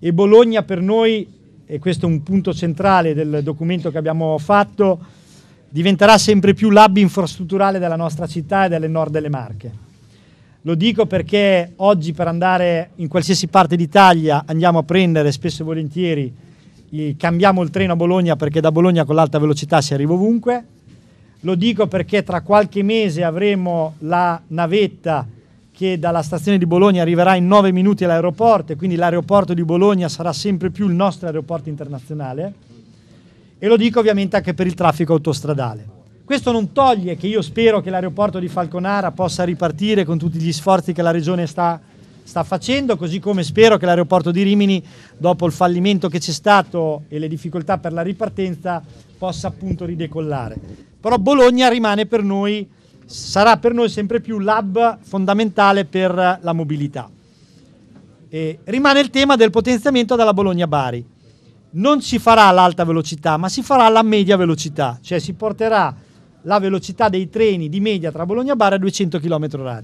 E Bologna per noi, e questo è un punto centrale del documento che abbiamo fatto, diventerà sempre più l'hub infrastrutturale della nostra città e delle nord delle Marche. Lo dico perché oggi per andare in qualsiasi parte d'Italia andiamo a prendere spesso e volentieri, cambiamo il treno a Bologna perché da Bologna con l'alta velocità si arriva ovunque. Lo dico perché tra qualche mese avremo la navetta che dalla stazione di Bologna arriverà in 9 minuti all'aeroporto e quindi l'aeroporto di Bologna sarà sempre più il nostro aeroporto internazionale e lo dico ovviamente anche per il traffico autostradale. Questo non toglie che io spero che l'aeroporto di Falconara possa ripartire con tutti gli sforzi che la regione sta, sta facendo, così come spero che l'aeroporto di Rimini, dopo il fallimento che c'è stato e le difficoltà per la ripartenza, possa appunto ridecollare. Però Bologna rimane per noi, sarà per noi sempre più l'hub fondamentale per la mobilità. E rimane il tema del potenziamento della Bologna-Bari non si farà l'alta velocità, ma si farà la media velocità, cioè si porterà la velocità dei treni di media tra Bologna e Bari a 200 km/h.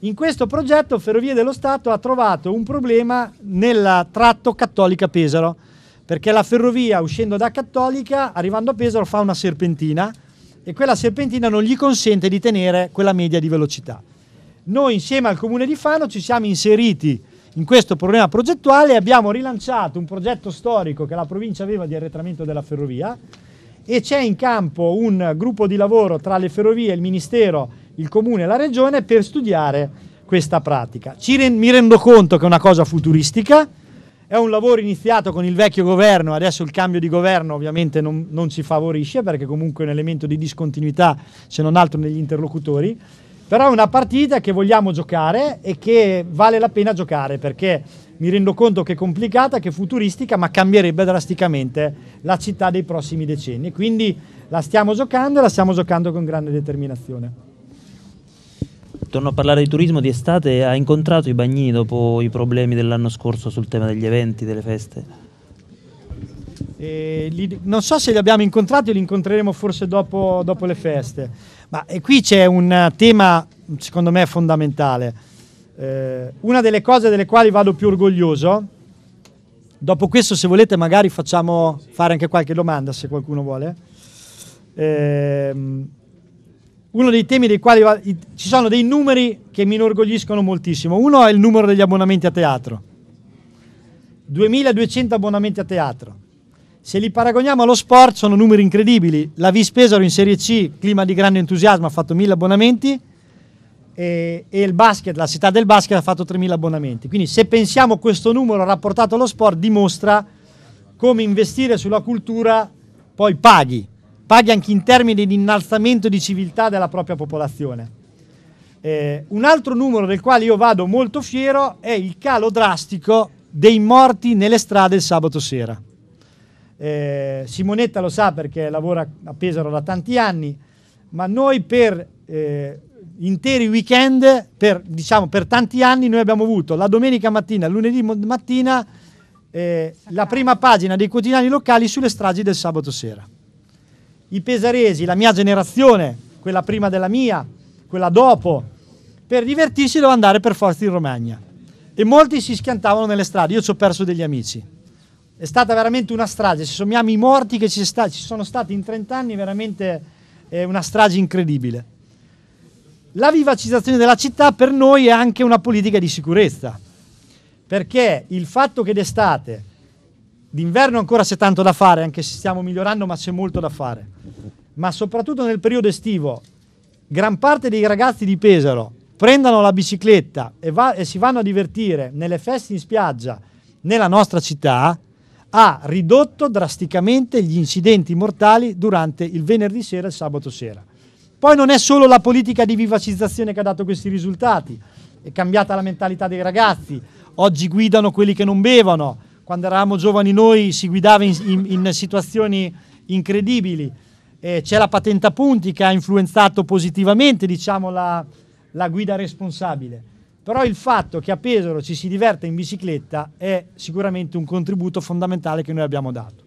In questo progetto Ferrovie dello Stato ha trovato un problema nel tratto Cattolica-Pesaro, perché la ferrovia uscendo da Cattolica, arrivando a Pesaro, fa una serpentina e quella serpentina non gli consente di tenere quella media di velocità. Noi insieme al Comune di Fano ci siamo inseriti in questo problema progettuale abbiamo rilanciato un progetto storico che la provincia aveva di arretramento della ferrovia e c'è in campo un gruppo di lavoro tra le ferrovie, il Ministero, il Comune e la Regione per studiare questa pratica. Ren mi rendo conto che è una cosa futuristica, è un lavoro iniziato con il vecchio governo, adesso il cambio di governo ovviamente non, non ci favorisce perché comunque è un elemento di discontinuità se non altro negli interlocutori, però è una partita che vogliamo giocare e che vale la pena giocare perché mi rendo conto che è complicata, che è futuristica, ma cambierebbe drasticamente la città dei prossimi decenni. Quindi la stiamo giocando e la stiamo giocando con grande determinazione. Torno a parlare di turismo di estate. Ha incontrato i Bagni dopo i problemi dell'anno scorso sul tema degli eventi, delle feste? Li, non so se li abbiamo incontrati o li incontreremo forse dopo, dopo le feste, ma qui c'è un tema secondo me fondamentale. Eh, una delle cose delle quali vado più orgoglioso, dopo questo se volete magari facciamo fare anche qualche domanda se qualcuno vuole, eh, uno dei temi dei quali ci sono dei numeri che mi inorgogliscono moltissimo, uno è il numero degli abbonamenti a teatro, 2200 abbonamenti a teatro se li paragoniamo allo sport sono numeri incredibili. La Vis Pesaro in Serie C, clima di grande entusiasmo, ha fatto 1000 abbonamenti e, e il basket, la città del basket ha fatto 3000 abbonamenti. Quindi se pensiamo a questo numero rapportato allo sport dimostra come investire sulla cultura poi paghi, paghi anche in termini di innalzamento di civiltà della propria popolazione. Eh, un altro numero del quale io vado molto fiero è il calo drastico dei morti nelle strade il sabato sera. Eh, Simonetta lo sa perché lavora a Pesaro da tanti anni, ma noi per eh, interi weekend, per, diciamo, per tanti anni, noi abbiamo avuto la domenica mattina, lunedì mattina, eh, la prima pagina dei quotidiani locali sulle stragi del sabato sera. I pesaresi, la mia generazione, quella prima della mia, quella dopo, per divertirsi doveva andare per forza in Romagna. E molti si schiantavano nelle strade, io ci ho perso degli amici è stata veramente una strage. Se sommiamo i morti che ci, sta, ci sono stati in 30 anni, veramente è una strage incredibile. La vivacizzazione della città per noi è anche una politica di sicurezza, perché il fatto che d'estate, d'inverno ancora c'è tanto da fare, anche se stiamo migliorando, ma c'è molto da fare, ma soprattutto nel periodo estivo, gran parte dei ragazzi di Pesaro prendano la bicicletta e, va, e si vanno a divertire nelle feste in spiaggia nella nostra città, ha ridotto drasticamente gli incidenti mortali durante il venerdì sera e il sabato sera. Poi non è solo la politica di vivacizzazione che ha dato questi risultati, è cambiata la mentalità dei ragazzi, oggi guidano quelli che non bevono, quando eravamo giovani noi si guidava in, in, in situazioni incredibili, eh, c'è la patente a punti che ha influenzato positivamente diciamo, la, la guida responsabile però il fatto che a Pesaro ci si diverta in bicicletta è sicuramente un contributo fondamentale che noi abbiamo dato.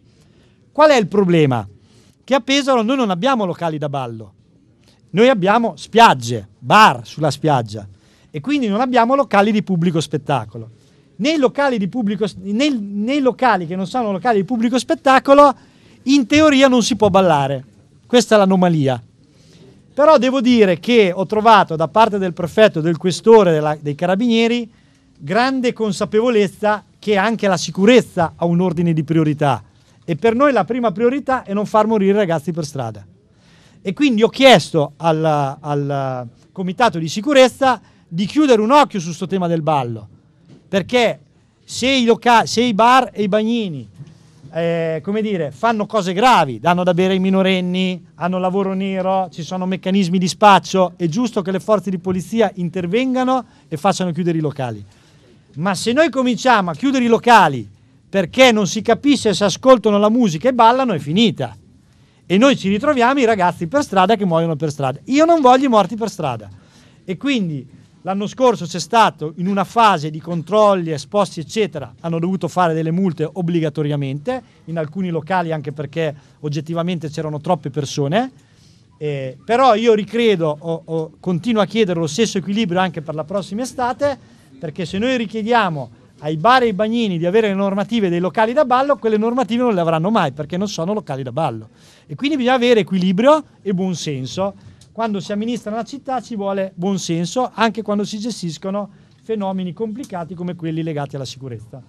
Qual è il problema? Che a Pesaro noi non abbiamo locali da ballo, noi abbiamo spiagge, bar sulla spiaggia e quindi non abbiamo locali di pubblico spettacolo. Nei locali, di pubblico, nei, nei locali che non sono locali di pubblico spettacolo, in teoria non si può ballare. Questa è l'anomalia. Però devo dire che ho trovato da parte del prefetto del questore della, dei carabinieri grande consapevolezza che anche la sicurezza ha un ordine di priorità e per noi la prima priorità è non far morire i ragazzi per strada. E quindi ho chiesto al, al comitato di sicurezza di chiudere un occhio su questo tema del ballo, perché se i, se i bar e i bagnini eh, come dire, fanno cose gravi, danno da bere ai minorenni, hanno lavoro nero, ci sono meccanismi di spaccio, è giusto che le forze di polizia intervengano e facciano chiudere i locali. Ma se noi cominciamo a chiudere i locali perché non si capisce se ascoltano la musica e ballano, è finita. E noi ci ritroviamo i ragazzi per strada che muoiono per strada. Io non voglio i morti per strada. E quindi L'anno scorso c'è stato in una fase di controlli, esposti eccetera, hanno dovuto fare delle multe obbligatoriamente, in alcuni locali anche perché oggettivamente c'erano troppe persone, eh, però io ricredo, o, o, continuo a chiedere lo stesso equilibrio anche per la prossima estate, perché se noi richiediamo ai bar e ai bagnini di avere le normative dei locali da ballo, quelle normative non le avranno mai perché non sono locali da ballo. E quindi bisogna avere equilibrio e buonsenso quando si amministra una città ci vuole buonsenso anche quando si gestiscono fenomeni complicati come quelli legati alla sicurezza.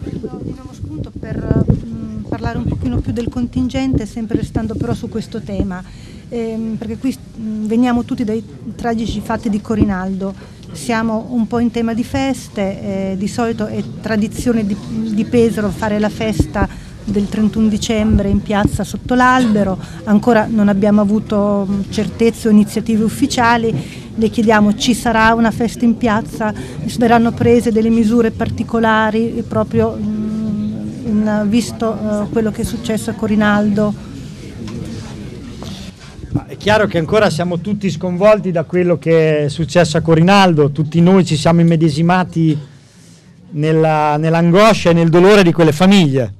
Prendiamo spunto per mm, parlare un pochino più del contingente, sempre restando però su questo tema, ehm, perché qui mm, veniamo tutti dai tragici fatti di Corinaldo, siamo un po' in tema di feste, eh, di solito è tradizione di Pesaro fare la festa del 31 dicembre in piazza sotto l'albero, ancora non abbiamo avuto mm, certezze o iniziative ufficiali, le chiediamo ci sarà una festa in piazza, verranno prese delle misure particolari proprio mm, in, visto eh, quello che è successo a Corinaldo. È chiaro che ancora siamo tutti sconvolti da quello che è successo a Corinaldo, tutti noi ci siamo immedesimati nell'angoscia e nel dolore di quelle famiglie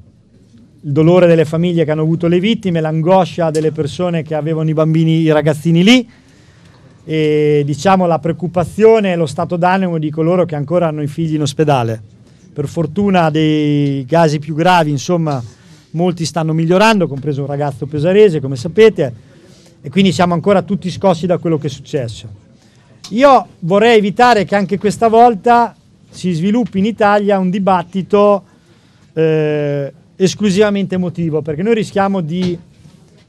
il dolore delle famiglie che hanno avuto le vittime, l'angoscia delle persone che avevano i bambini, i ragazzini lì e diciamo la preoccupazione e lo stato d'animo di coloro che ancora hanno i figli in ospedale. Per fortuna dei casi più gravi, insomma, molti stanno migliorando, compreso un ragazzo pesarese, come sapete, e quindi siamo ancora tutti scossi da quello che è successo. Io vorrei evitare che anche questa volta si sviluppi in Italia un dibattito eh, esclusivamente emotivo, perché noi rischiamo di,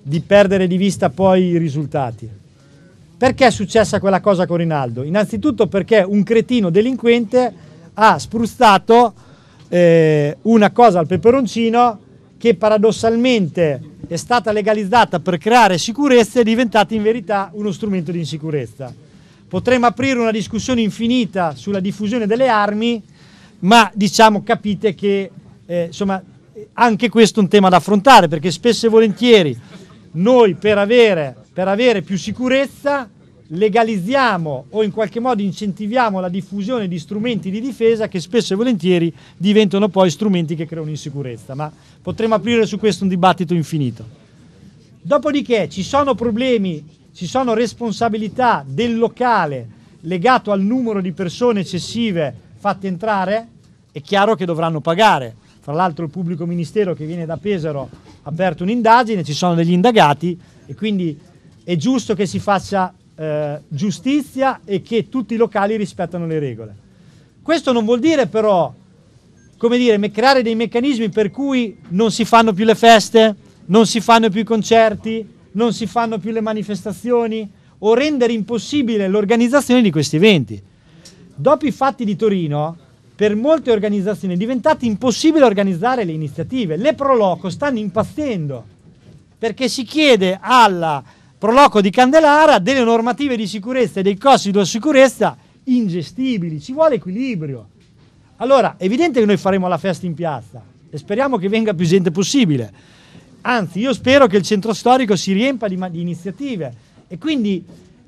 di perdere di vista poi i risultati. Perché è successa quella cosa con Rinaldo? Innanzitutto perché un cretino delinquente ha spruzzato eh, una cosa al peperoncino che paradossalmente è stata legalizzata per creare sicurezza e è diventata in verità uno strumento di insicurezza. Potremmo aprire una discussione infinita sulla diffusione delle armi, ma diciamo capite che eh, insomma, anche questo è un tema da affrontare perché spesso e volentieri noi per avere, per avere più sicurezza legalizziamo o in qualche modo incentiviamo la diffusione di strumenti di difesa che spesso e volentieri diventano poi strumenti che creano insicurezza, ma potremmo aprire su questo un dibattito infinito. Dopodiché ci sono problemi, ci sono responsabilità del locale legato al numero di persone eccessive fatte entrare, è chiaro che dovranno pagare. Fra l'altro il pubblico ministero che viene da Pesaro ha aperto un'indagine, ci sono degli indagati e quindi è giusto che si faccia eh, giustizia e che tutti i locali rispettano le regole. Questo non vuol dire però, come dire, creare dei meccanismi per cui non si fanno più le feste, non si fanno più i concerti, non si fanno più le manifestazioni o rendere impossibile l'organizzazione di questi eventi. Dopo i fatti di Torino, per molte organizzazioni è diventato impossibile organizzare le iniziative. Le Proloco stanno impazzendo perché si chiede alla Proloco di Candelara delle normative di sicurezza e dei costi della sicurezza ingestibili, ci vuole equilibrio. Allora, è evidente che noi faremo la festa in piazza e speriamo che venga più gente possibile. Anzi, io spero che il centro storico si riempa di, di iniziative e quindi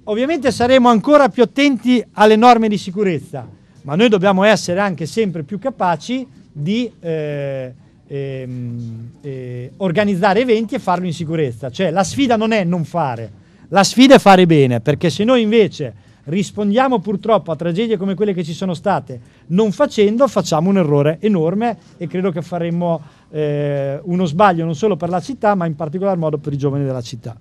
ovviamente saremo ancora più attenti alle norme di sicurezza ma noi dobbiamo essere anche sempre più capaci di eh, ehm, eh, organizzare eventi e farlo in sicurezza. Cioè la sfida non è non fare, la sfida è fare bene, perché se noi invece rispondiamo purtroppo a tragedie come quelle che ci sono state non facendo, facciamo un errore enorme e credo che faremmo eh, uno sbaglio non solo per la città, ma in particolar modo per i giovani della città.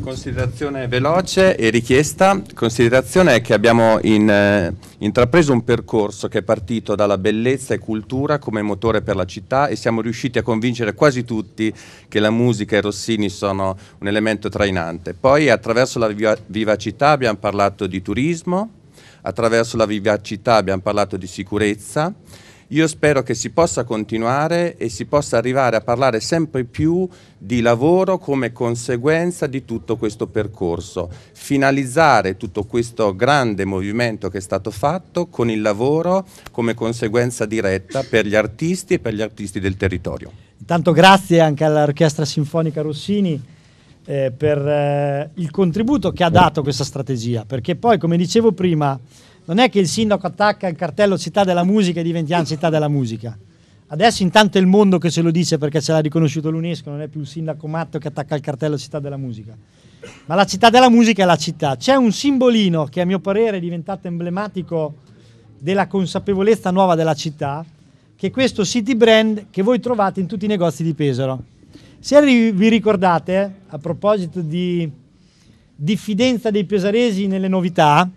Considerazione veloce e richiesta. Considerazione è che abbiamo in, eh, intrapreso un percorso che è partito dalla bellezza e cultura come motore per la città e siamo riusciti a convincere quasi tutti che la musica e Rossini sono un elemento trainante. Poi attraverso la viva vivacità abbiamo parlato di turismo, attraverso la vivacità abbiamo parlato di sicurezza io spero che si possa continuare e si possa arrivare a parlare sempre più di lavoro come conseguenza di tutto questo percorso, finalizzare tutto questo grande movimento che è stato fatto con il lavoro come conseguenza diretta per gli artisti e per gli artisti del territorio. Intanto grazie anche all'Orchestra Sinfonica Rossini. Eh, per eh, il contributo che ha dato questa strategia, perché poi, come dicevo prima, non è che il sindaco attacca il cartello città della musica e diventiamo città della musica. Adesso intanto è il mondo che se lo dice perché ce l'ha riconosciuto l'UNESCO, non è più il sindaco matto che attacca il cartello città della musica. Ma la città della musica è la città. C'è un simbolino che a mio parere è diventato emblematico della consapevolezza nuova della città, che è questo city brand che voi trovate in tutti i negozi di Pesaro. Se vi ricordate, a proposito di diffidenza dei pesaresi nelle novità,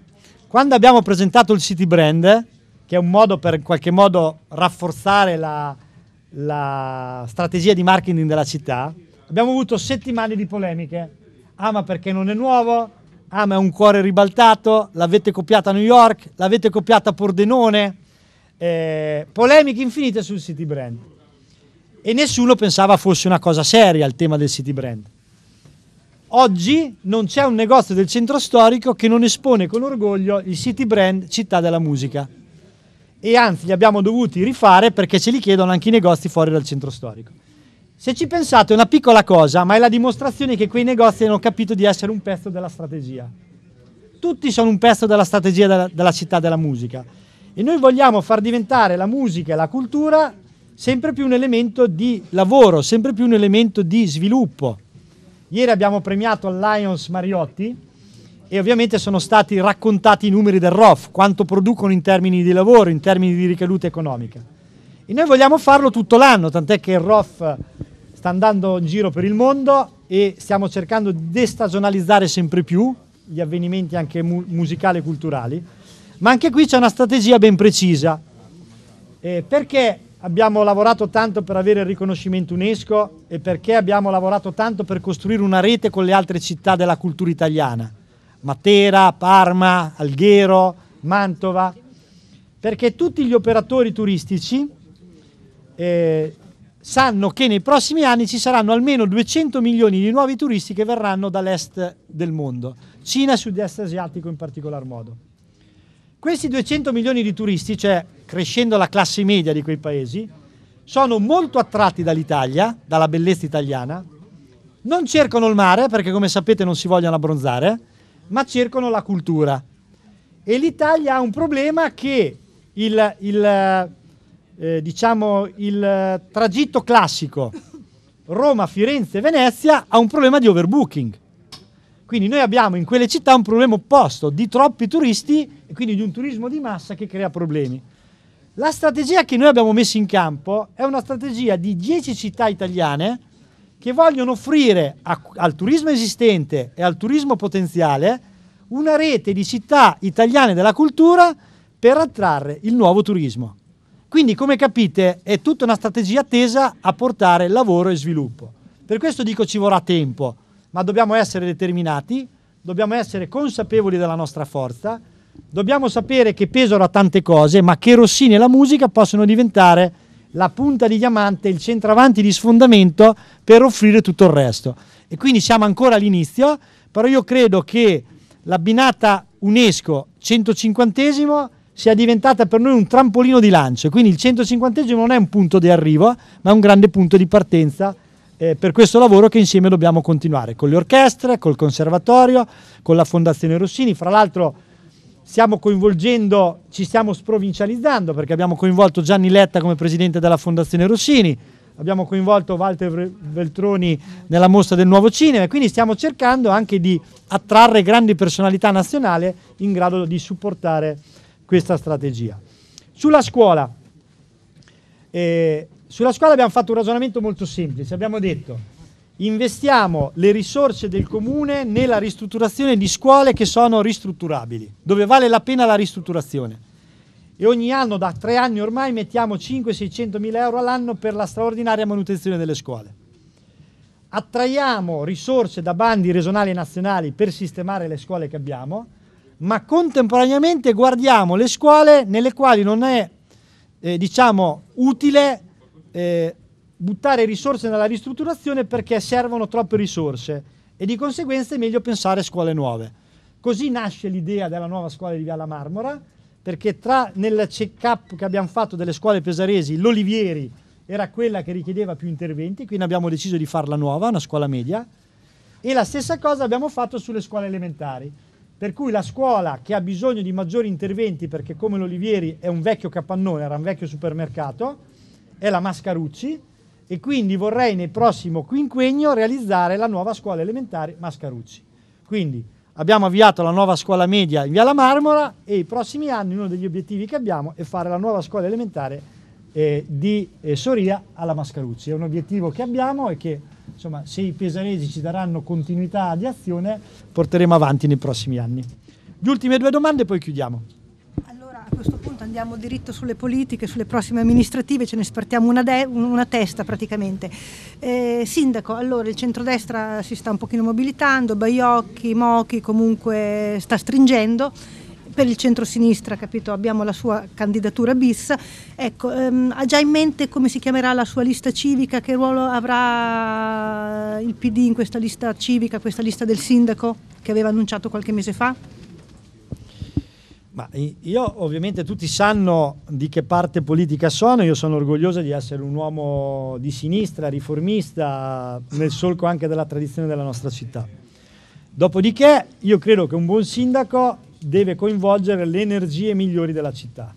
quando abbiamo presentato il City Brand, che è un modo per in qualche modo rafforzare la, la strategia di marketing della città, abbiamo avuto settimane di polemiche. Ah, ma perché non è nuovo? Ah, ma è un cuore ribaltato? L'avete copiata a New York? L'avete copiata a Pordenone? Eh, polemiche infinite sul City Brand. E nessuno pensava fosse una cosa seria il tema del City Brand. Oggi non c'è un negozio del centro storico che non espone con orgoglio il city brand Città della Musica. E anzi, li abbiamo dovuti rifare perché ce li chiedono anche i negozi fuori dal centro storico. Se ci pensate è una piccola cosa, ma è la dimostrazione che quei negozi hanno capito di essere un pezzo della strategia. Tutti sono un pezzo della strategia della, della città della musica e noi vogliamo far diventare la musica e la cultura sempre più un elemento di lavoro, sempre più un elemento di sviluppo. Ieri abbiamo premiato al Lions Mariotti e ovviamente sono stati raccontati i numeri del ROF, quanto producono in termini di lavoro, in termini di ricaduta economica. E noi vogliamo farlo tutto l'anno, tant'è che il ROF sta andando in giro per il mondo e stiamo cercando di destagionalizzare sempre più gli avvenimenti anche mu- musicali e culturali. Ma anche qui c'è una strategia ben precisa, eh, perché abbiamo lavorato tanto per avere il riconoscimento UNESCO e perché abbiamo lavorato tanto per costruire una rete con le altre città della cultura italiana, Matera, Parma, Alghero, Mantova, perché tutti gli operatori turistici eh, sanno che nei prossimi anni ci saranno almeno 200 milioni di nuovi turisti che verranno dall'est del mondo, Cina e sud-est asiatico in particolar modo. Questi 200 milioni di turisti, cioè crescendo la classe media di quei paesi, sono molto attratti dall'Italia, dalla bellezza italiana, non cercano il mare perché come sapete non si vogliono abbronzare, ma cercano la cultura. E l'Italia ha un problema che il, il, eh, eh diciamo, il tragitto classico Roma, Firenze, Venezia ha un problema di overbooking. Quindi noi abbiamo in quelle città un problema opposto di troppi turisti e quindi di un turismo di massa che crea problemi. La strategia che noi abbiamo messo in campo è una strategia di 10 città italiane che vogliono offrire a, al turismo esistente e al turismo potenziale una rete di città italiane della cultura per attrarre il nuovo turismo. Quindi, come capite, è tutta una strategia tesa a portare lavoro e sviluppo. Per questo dico ci vorrà tempo, ma dobbiamo essere determinati, dobbiamo essere consapevoli della nostra forza dobbiamo sapere che Pesaro ha tante cose, ma che Rossini e la musica possono diventare la punta di diamante, il centravanti di sfondamento per offrire tutto il resto. E quindi siamo ancora all'inizio, però io credo che l'abbinata UNESCO 150 sia diventata per noi un trampolino di lancio, quindi il 150 non è un punto di arrivo, ma è un grande punto di partenza eh, per questo lavoro che insieme dobbiamo continuare con le orchestre, col conservatorio, con la Fondazione Rossini, fra l'altro stiamo coinvolgendo, ci stiamo sprovincializzando perché abbiamo coinvolto Gianni Letta come presidente della Fondazione Rossini, abbiamo coinvolto Walter Veltroni nella mostra del nuovo cinema e quindi stiamo cercando anche di attrarre grandi personalità nazionali in grado di supportare questa strategia. Sulla scuola, eh, sulla scuola abbiamo fatto un ragionamento molto semplice, abbiamo detto investiamo le risorse del comune nella ristrutturazione di scuole che sono ristrutturabili, dove vale la pena la ristrutturazione. E ogni anno, da tre anni ormai, mettiamo 500 600 mila euro all'anno per la straordinaria manutenzione delle scuole. Attraiamo risorse da bandi regionali e nazionali per sistemare le scuole che abbiamo, ma contemporaneamente guardiamo le scuole nelle quali non è eh, diciamo, utile eh, buttare risorse nella ristrutturazione perché servono troppe risorse e di conseguenza è meglio pensare a scuole nuove. Così nasce l'idea della nuova scuola di Viala Marmora, perché tra nel check-up che abbiamo fatto delle scuole pesaresi, l'Olivieri era quella che richiedeva più interventi, quindi abbiamo deciso di farla nuova, una scuola media, e la stessa cosa abbiamo fatto sulle scuole elementari, per cui la scuola che ha bisogno di maggiori interventi, perché come l'Olivieri è un vecchio capannone, era un vecchio supermercato, è la Mascarucci, e quindi vorrei nel prossimo quinquennio realizzare la nuova scuola elementare Mascarucci. Quindi abbiamo avviato la nuova scuola media in Via La Marmora e i prossimi anni uno degli obiettivi che abbiamo è fare la nuova scuola elementare eh, di eh, Soria alla Mascarucci. È un obiettivo che abbiamo e che insomma, se i pesaresi ci daranno continuità di azione porteremo avanti nei prossimi anni. Le ultime due domande e poi chiudiamo a questo punto andiamo diritto sulle politiche, sulle prossime amministrative, ce ne spartiamo una, de- una testa praticamente. Eh, sindaco, allora il centrodestra si sta un pochino mobilitando, Baiocchi, Mochi comunque sta stringendo per il centrosinistra, capito? Abbiamo la sua candidatura bis. Ecco, ehm, ha già in mente come si chiamerà la sua lista civica, che ruolo avrà il PD in questa lista civica, questa lista del sindaco che aveva annunciato qualche mese fa? Ma io ovviamente tutti sanno di che parte politica sono, io sono orgoglioso di essere un uomo di sinistra, riformista, nel solco anche della tradizione della nostra città. Dopodiché io credo che un buon sindaco deve coinvolgere le energie migliori della città,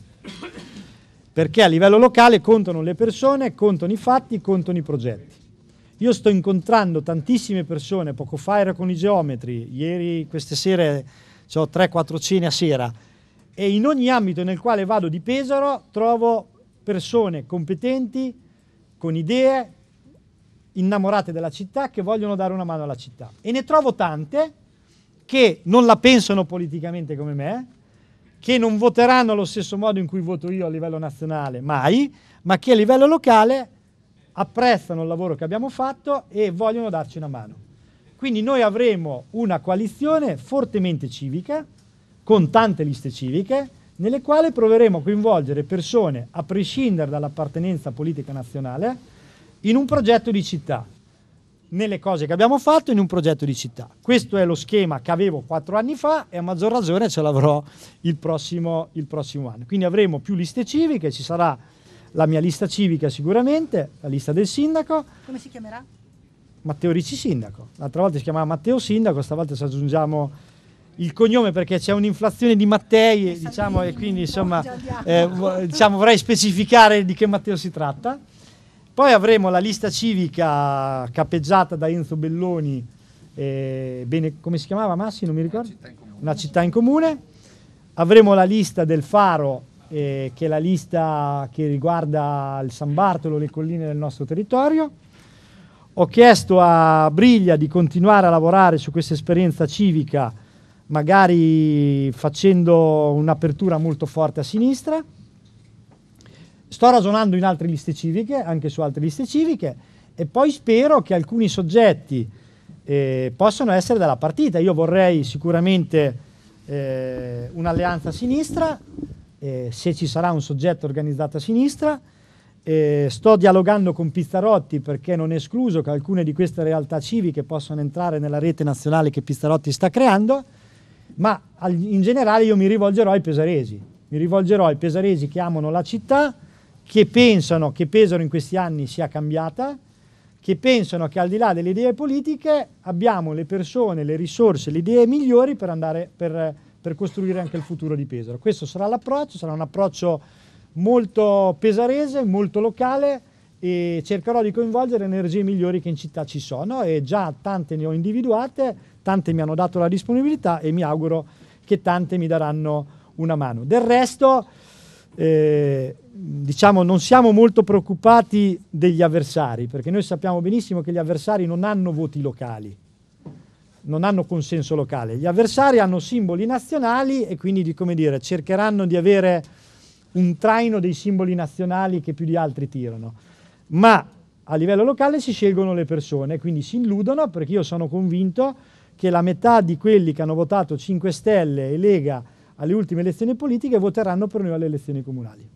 perché a livello locale contano le persone, contano i fatti, contano i progetti. Io sto incontrando tantissime persone, poco fa ero con i geometri, ieri queste sere ho 3-4 cene a sera, e in ogni ambito nel quale vado di Pesaro trovo persone competenti, con idee, innamorate della città, che vogliono dare una mano alla città. E ne trovo tante che non la pensano politicamente come me, che non voteranno allo stesso modo in cui voto io a livello nazionale, mai, ma che a livello locale apprezzano il lavoro che abbiamo fatto e vogliono darci una mano. Quindi noi avremo una coalizione fortemente civica, con tante liste civiche, nelle quali proveremo a coinvolgere persone, a prescindere dall'appartenenza politica nazionale, in un progetto di città, nelle cose che abbiamo fatto in un progetto di città. Questo è lo schema che avevo quattro anni fa e a maggior ragione ce l'avrò il prossimo, il prossimo anno. Quindi avremo più liste civiche, ci sarà la mia lista civica sicuramente, la lista del sindaco. Come si chiamerà? Matteo Ricci Sindaco. L'altra volta si chiamava Matteo Sindaco, stavolta ci aggiungiamo il cognome perché c'è un'inflazione di Mattei e, diciamo, e quindi insomma eh, diciamo, vorrei specificare di che Matteo si tratta. Poi avremo la lista civica capeggiata da Enzo Belloni, eh, bene, come si chiamava Massi? Non mi ricordo. Una città, Una città in comune. Avremo la lista del Faro, eh, che è la lista che riguarda il San Bartolo, le colline del nostro territorio. Ho chiesto a Briglia di continuare a lavorare su questa esperienza civica magari facendo un'apertura molto forte a sinistra. Sto ragionando in altre liste civiche, anche su altre liste civiche, e poi spero che alcuni soggetti eh, possano essere dalla partita. Io vorrei sicuramente eh, un'alleanza a sinistra, eh, se ci sarà un soggetto organizzato a sinistra. Eh, sto dialogando con Pizzarotti perché non è escluso che alcune di queste realtà civiche possano entrare nella rete nazionale che Pizzarotti sta creando ma in generale io mi rivolgerò ai pesaresi, mi rivolgerò ai pesaresi che amano la città, che pensano che Pesaro in questi anni sia cambiata, che pensano che al di là delle idee politiche abbiamo le persone, le risorse, le idee migliori per, andare, per, per costruire anche il futuro di Pesaro. Questo sarà l'approccio, sarà un approccio molto pesarese, molto locale e cercherò di coinvolgere le energie migliori che in città ci sono e già tante ne ho individuate, tante mi hanno dato la disponibilità e mi auguro che tante mi daranno una mano. Del resto, eh, diciamo, non siamo molto preoccupati degli avversari, perché noi sappiamo benissimo che gli avversari non hanno voti locali, non hanno consenso locale. Gli avversari hanno simboli nazionali e quindi, come dire, cercheranno di avere un traino dei simboli nazionali che più di altri tirano. Ma a livello locale si scelgono le persone, quindi si illudono perché io sono convinto che la metà di quelli che hanno votato 5 Stelle e Lega alle ultime elezioni politiche voteranno per noi alle elezioni comunali.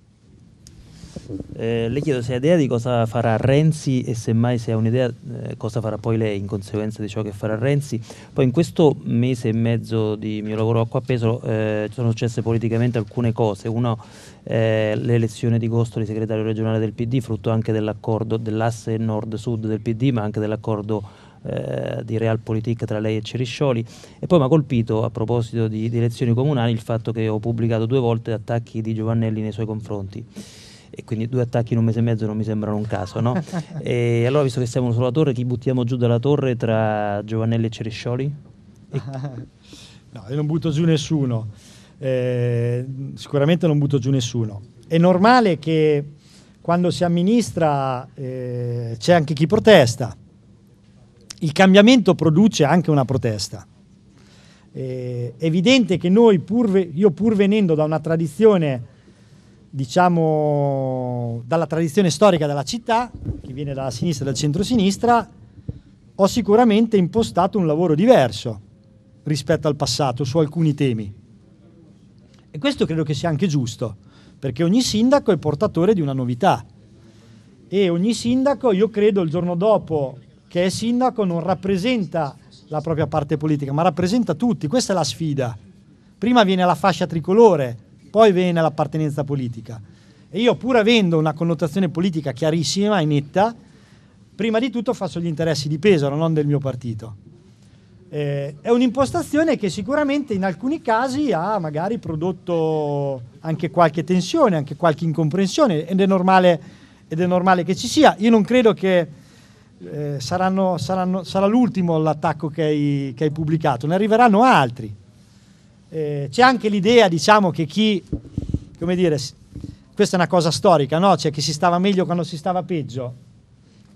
Eh, le chiedo se ha idea di cosa farà Renzi e semmai se ha un'idea eh, cosa farà poi lei in conseguenza di ciò che farà Renzi. Poi in questo mese e mezzo di mio lavoro qua a Pesaro eh, sono successe politicamente alcune cose. Uno, eh, l'elezione di Gostoli segretario regionale del PD, frutto anche dell'accordo dell'asse nord-sud del PD, ma anche dell'accordo eh, di Realpolitik tra lei e Ceriscioli e poi mi ha colpito a proposito di, di elezioni comunali il fatto che ho pubblicato due volte attacchi di Giovannelli nei suoi confronti e quindi due attacchi in un mese e mezzo non mi sembrano un caso, no? e allora, visto che siamo sulla torre, chi buttiamo giù dalla torre tra Giovannelli e Ceriscioli? E... no, io non butto giù nessuno, eh, sicuramente non butto giù nessuno. È normale che quando si amministra eh, c'è anche chi protesta il cambiamento produce anche una protesta. È evidente che noi, pur, io pur venendo da una tradizione, diciamo, dalla tradizione storica della città, che viene dalla sinistra e dal centro-sinistra, ho sicuramente impostato un lavoro diverso rispetto al passato su alcuni temi. E questo credo che sia anche giusto, perché ogni sindaco è portatore di una novità e ogni sindaco, io credo, il giorno dopo che è sindaco non rappresenta la propria parte politica, ma rappresenta tutti. Questa è la sfida. Prima viene la fascia tricolore, poi viene l'appartenenza politica. E io, pur avendo una connotazione politica chiarissima e netta, prima di tutto faccio gli interessi di Pesaro, non del mio partito. Eh, è un'impostazione che sicuramente in alcuni casi ha magari prodotto anche qualche tensione, anche qualche incomprensione, ed è normale, ed è normale che ci sia. Io non credo che eh, saranno, saranno, sarà l'ultimo l'attacco che hai, che hai, pubblicato, ne arriveranno altri. Eh, c'è anche l'idea, diciamo, che chi, come dire, questa è una cosa storica, no? Cioè che si stava meglio quando si stava peggio.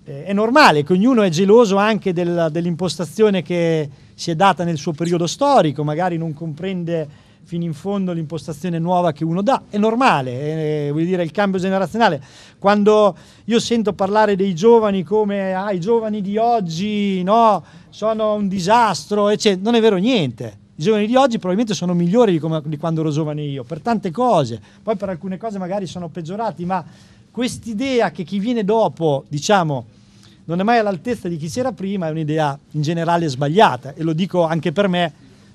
Eh, è normale che ognuno è geloso anche del, dell'impostazione che si è data nel suo periodo storico, magari non comprende fino in fondo l'impostazione nuova che uno dà, è normale, eh, eh, vuol dire il cambio generazionale. Quando io sento parlare dei giovani come ah, i giovani di oggi no, sono un disastro, eccetera, non è vero niente. I giovani di oggi probabilmente sono migliori di, come, di quando ero giovane io, per tante cose, poi per alcune cose magari sono peggiorati, ma quest'idea che chi viene dopo, diciamo, non è mai all'altezza di chi c'era prima è un'idea in generale sbagliata e lo dico anche per me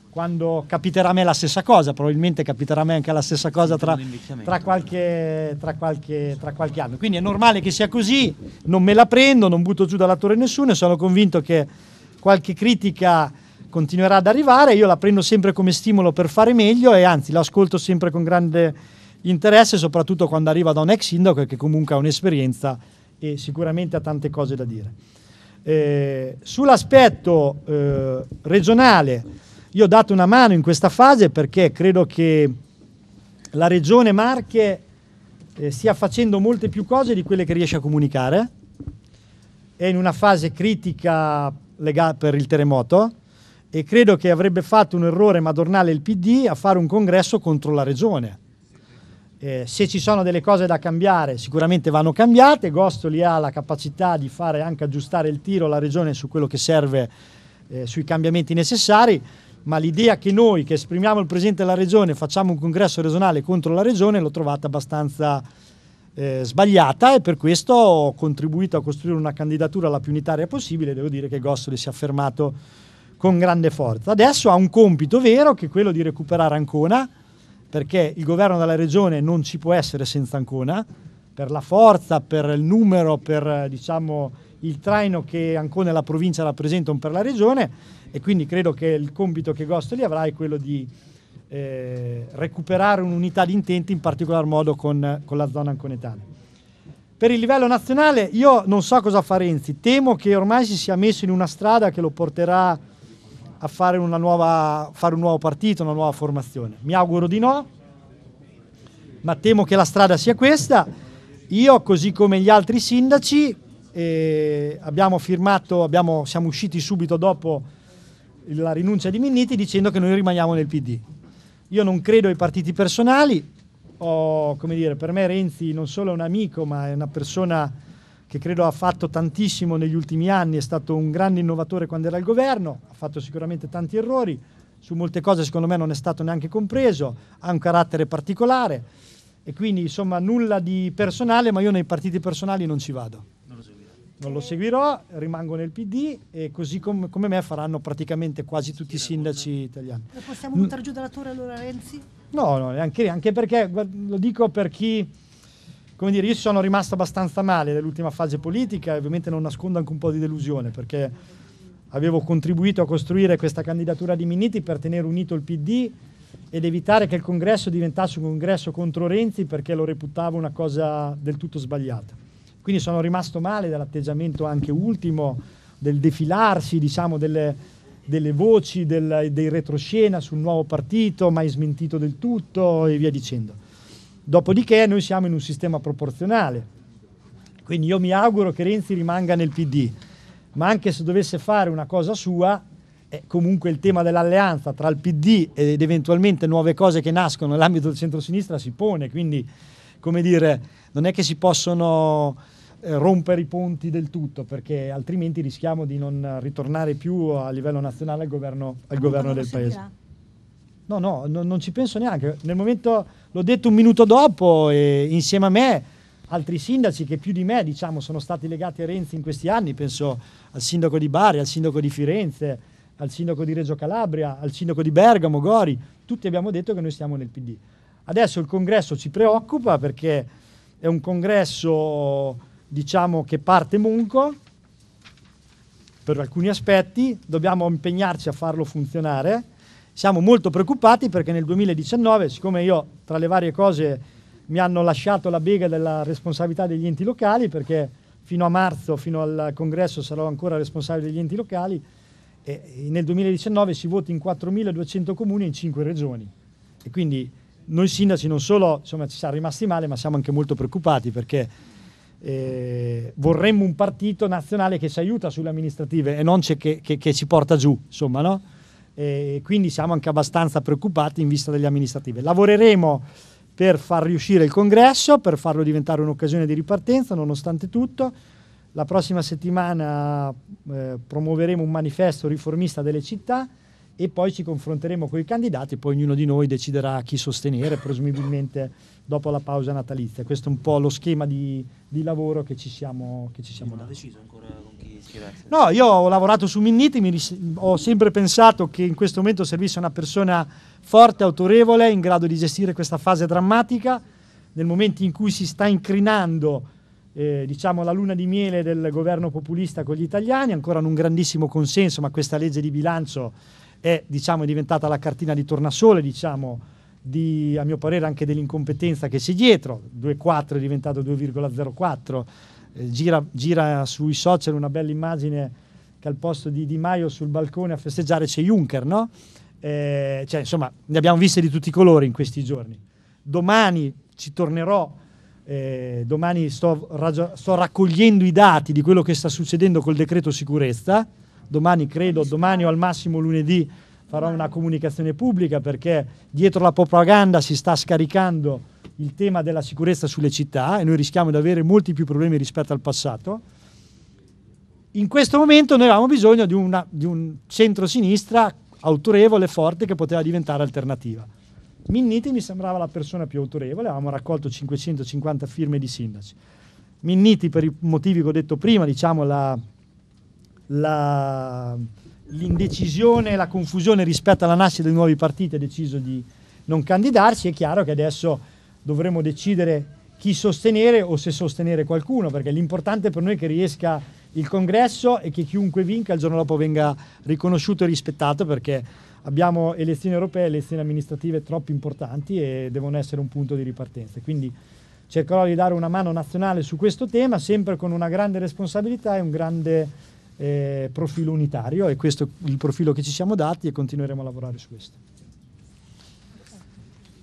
quando capiterà a me la stessa cosa, probabilmente capiterà a me anche la stessa cosa tra, tra, qualche, tra, qualche, tra, qualche, anno. Quindi è normale che sia così, non me la prendo, non butto giù dalla torre nessuno e sono convinto che qualche critica continuerà ad arrivare, io la prendo sempre come stimolo per fare meglio e anzi l'ascolto sempre con grande interesse, soprattutto quando arriva da un ex sindaco che comunque ha un'esperienza e sicuramente ha tante cose da dire. Eh, sull'aspetto eh, regionale, io ho dato una mano in questa fase perché credo che la regione Marche eh, stia facendo molte più cose di quelle che riesce a comunicare. È in una fase critica per il terremoto e credo che avrebbe fatto un errore madornale il PD a fare un congresso contro la regione. Eh, se ci sono delle cose da cambiare, sicuramente vanno cambiate. Gostoli ha la capacità di fare anche aggiustare il tiro alla regione su quello che serve, eh, sui cambiamenti necessari ma l'idea che noi che esprimiamo il Presidente della Regione facciamo un congresso regionale contro la Regione l'ho trovata abbastanza eh, sbagliata e per questo ho contribuito a costruire una candidatura la più unitaria possibile. Devo dire che Gossoli si è affermato con grande forza. Adesso ha un compito vero che è quello di recuperare Ancona, perché il governo della Regione non ci può essere senza Ancona, per la forza, per il numero, per diciamo il traino che Ancona e la provincia rappresentano per la regione e quindi credo che il compito che Gostoli avrà è quello di eh, recuperare un'unità di intenti in particolar modo con, con la zona anconetana. Per il livello nazionale io non so cosa fa Renzi, temo che ormai si sia messo in una strada che lo porterà a fare, nuova, fare un nuovo partito, una nuova formazione. Mi auguro di no, ma temo che la strada sia questa. Io, così come gli altri sindaci, e abbiamo firmato, abbiamo, siamo usciti subito dopo la rinuncia di Minniti dicendo che noi rimaniamo nel PD. Io non credo ai partiti personali, ho, dire, per me Renzi non solo è un amico ma è una persona che credo ha fatto tantissimo negli ultimi anni, è stato un grande innovatore quando era al governo, ha fatto sicuramente tanti errori, su molte cose secondo me non è stato neanche compreso, ha un carattere particolare e quindi insomma nulla di personale ma io nei partiti personali non ci vado non lo seguirò, rimango nel PD e così com- come me faranno praticamente quasi tutti i sindaci italiani. Lo possiamo buttare giù dalla torre allora Renzi? No, no anche, anche perché lo dico per chi, come dire, io sono rimasto abbastanza male nell'ultima fase politica e ovviamente non nascondo anche un po' di delusione perché avevo contribuito a costruire questa candidatura di Miniti per tenere unito il PD ed evitare che il congresso diventasse un congresso contro Renzi perché lo reputavo una cosa del tutto sbagliata. Quindi sono rimasto male dall'atteggiamento anche ultimo del defilarsi diciamo, delle, delle, voci, del, dei retroscena sul nuovo partito, mai smentito del tutto e via dicendo. Dopodiché noi siamo in un sistema proporzionale, quindi io mi auguro che Renzi rimanga nel PD, ma anche se dovesse fare una cosa sua, eh, comunque il tema dell'alleanza tra il PD ed eventualmente nuove cose che nascono nell'ambito del centrosinistra si pone, quindi come dire, non è che si possono eh, rompere i ponti del tutto, perché altrimenti rischiamo di non ritornare più a livello nazionale al governo, al governo del paese. No, no, no, non ci penso neanche. Nel momento, l'ho detto un minuto dopo, e insieme a me altri sindaci che più di me diciamo, sono stati legati a Renzi in questi anni, penso al sindaco di Bari, al sindaco di Firenze, al sindaco di Reggio Calabria, al sindaco di Bergamo, Gori, tutti abbiamo detto che noi stiamo nel PD. Adesso il congresso ci preoccupa perché è un congresso diciamo che parte munco per alcuni aspetti, dobbiamo impegnarci a farlo funzionare. Siamo molto preoccupati perché nel 2019, siccome io tra le varie cose mi hanno lasciato la bega della responsabilità degli enti locali, perché fino a marzo, fino al congresso sarò ancora responsabile degli enti locali, e nel 2019 si vota in 4.200 comuni in 5 regioni. E quindi noi sindaci non solo insomma, ci siamo rimasti male, ma siamo anche molto preoccupati perché eh, vorremmo un partito nazionale che ci aiuta sulle amministrative e non che, che, che, ci porta giù, insomma, no? E quindi siamo anche abbastanza preoccupati in vista delle amministrative. Lavoreremo per far riuscire il congresso, per farlo diventare un'occasione di ripartenza, nonostante tutto. La prossima settimana eh, promuoveremo un manifesto riformista delle città e poi ci confronteremo con i candidati, poi ognuno di noi deciderà chi sostenere, presumibilmente dopo la pausa natalizia. Questo è un po' lo schema di, di lavoro che ci siamo, che ci siamo non dati. Non ho deciso ancora con chi ispirarsi? No, io ho lavorato su Minniti, mi ris- ho sempre pensato che in questo momento servisse una persona forte, autorevole, in grado di gestire questa fase drammatica. Nel momento in cui si sta incrinando eh, diciamo, la luna di miele del governo populista con gli italiani, ancora in un grandissimo consenso, ma questa legge di bilancio è, diciamo, è diventata la cartina di tornasole, diciamo, di, a mio parere, anche dell'incompetenza che c'è dietro. 2,4 è diventato 2,04. Eh, gira, gira, sui social una bella immagine che al posto di Di Maio sul balcone a festeggiare c'è Juncker, no? Eh, cioè, insomma, ne abbiamo viste di tutti i colori in questi giorni. Domani ci tornerò, eh, domani sto, raggi- sto raccogliendo i dati di quello che sta succedendo col decreto sicurezza. Domani credo, domani o al massimo lunedì farò una comunicazione pubblica perché dietro la propaganda si sta scaricando il tema della sicurezza sulle città e noi rischiamo di avere molti più problemi rispetto al passato. In questo momento noi avevamo bisogno di, una, di un centro-sinistra autorevole, e forte, che poteva diventare alternativa. Minniti mi sembrava la persona più autorevole, avevamo raccolto 550 firme di sindaci. Minniti, per i motivi che ho detto prima, diciamo la, la l'indecisione e la confusione rispetto alla nascita dei nuovi partiti ha deciso di non candidarsi, è chiaro che adesso dovremo decidere chi sostenere o se sostenere qualcuno, perché l'importante per noi è che riesca il congresso e che chiunque vinca il giorno dopo venga riconosciuto e rispettato, perché abbiamo elezioni europee, e elezioni amministrative troppo importanti e devono essere un punto di ripartenza. Quindi cercherò di dare una mano nazionale su questo tema, sempre con una grande responsabilità e un grande eh, profilo unitario e questo è il profilo che ci siamo dati e continueremo a lavorare su questo.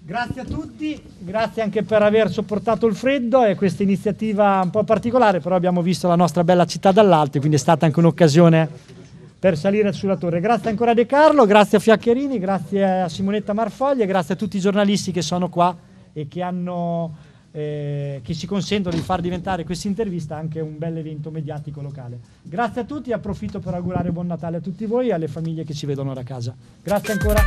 Grazie a tutti, grazie anche per aver sopportato il freddo e questa iniziativa un po' particolare, però abbiamo visto la nostra bella città dall'alto, quindi è stata anche un'occasione per salire sulla torre. Grazie ancora a De Carlo, grazie a Fiaccherini, grazie a Simonetta Marfoglia, grazie a tutti i giornalisti che sono qua e che hanno eh, che ci consentono di far diventare questa intervista anche un bel evento mediatico locale. Grazie a tutti, approfitto per augurare buon Natale a tutti voi e alle famiglie che ci vedono da casa. Grazie ancora.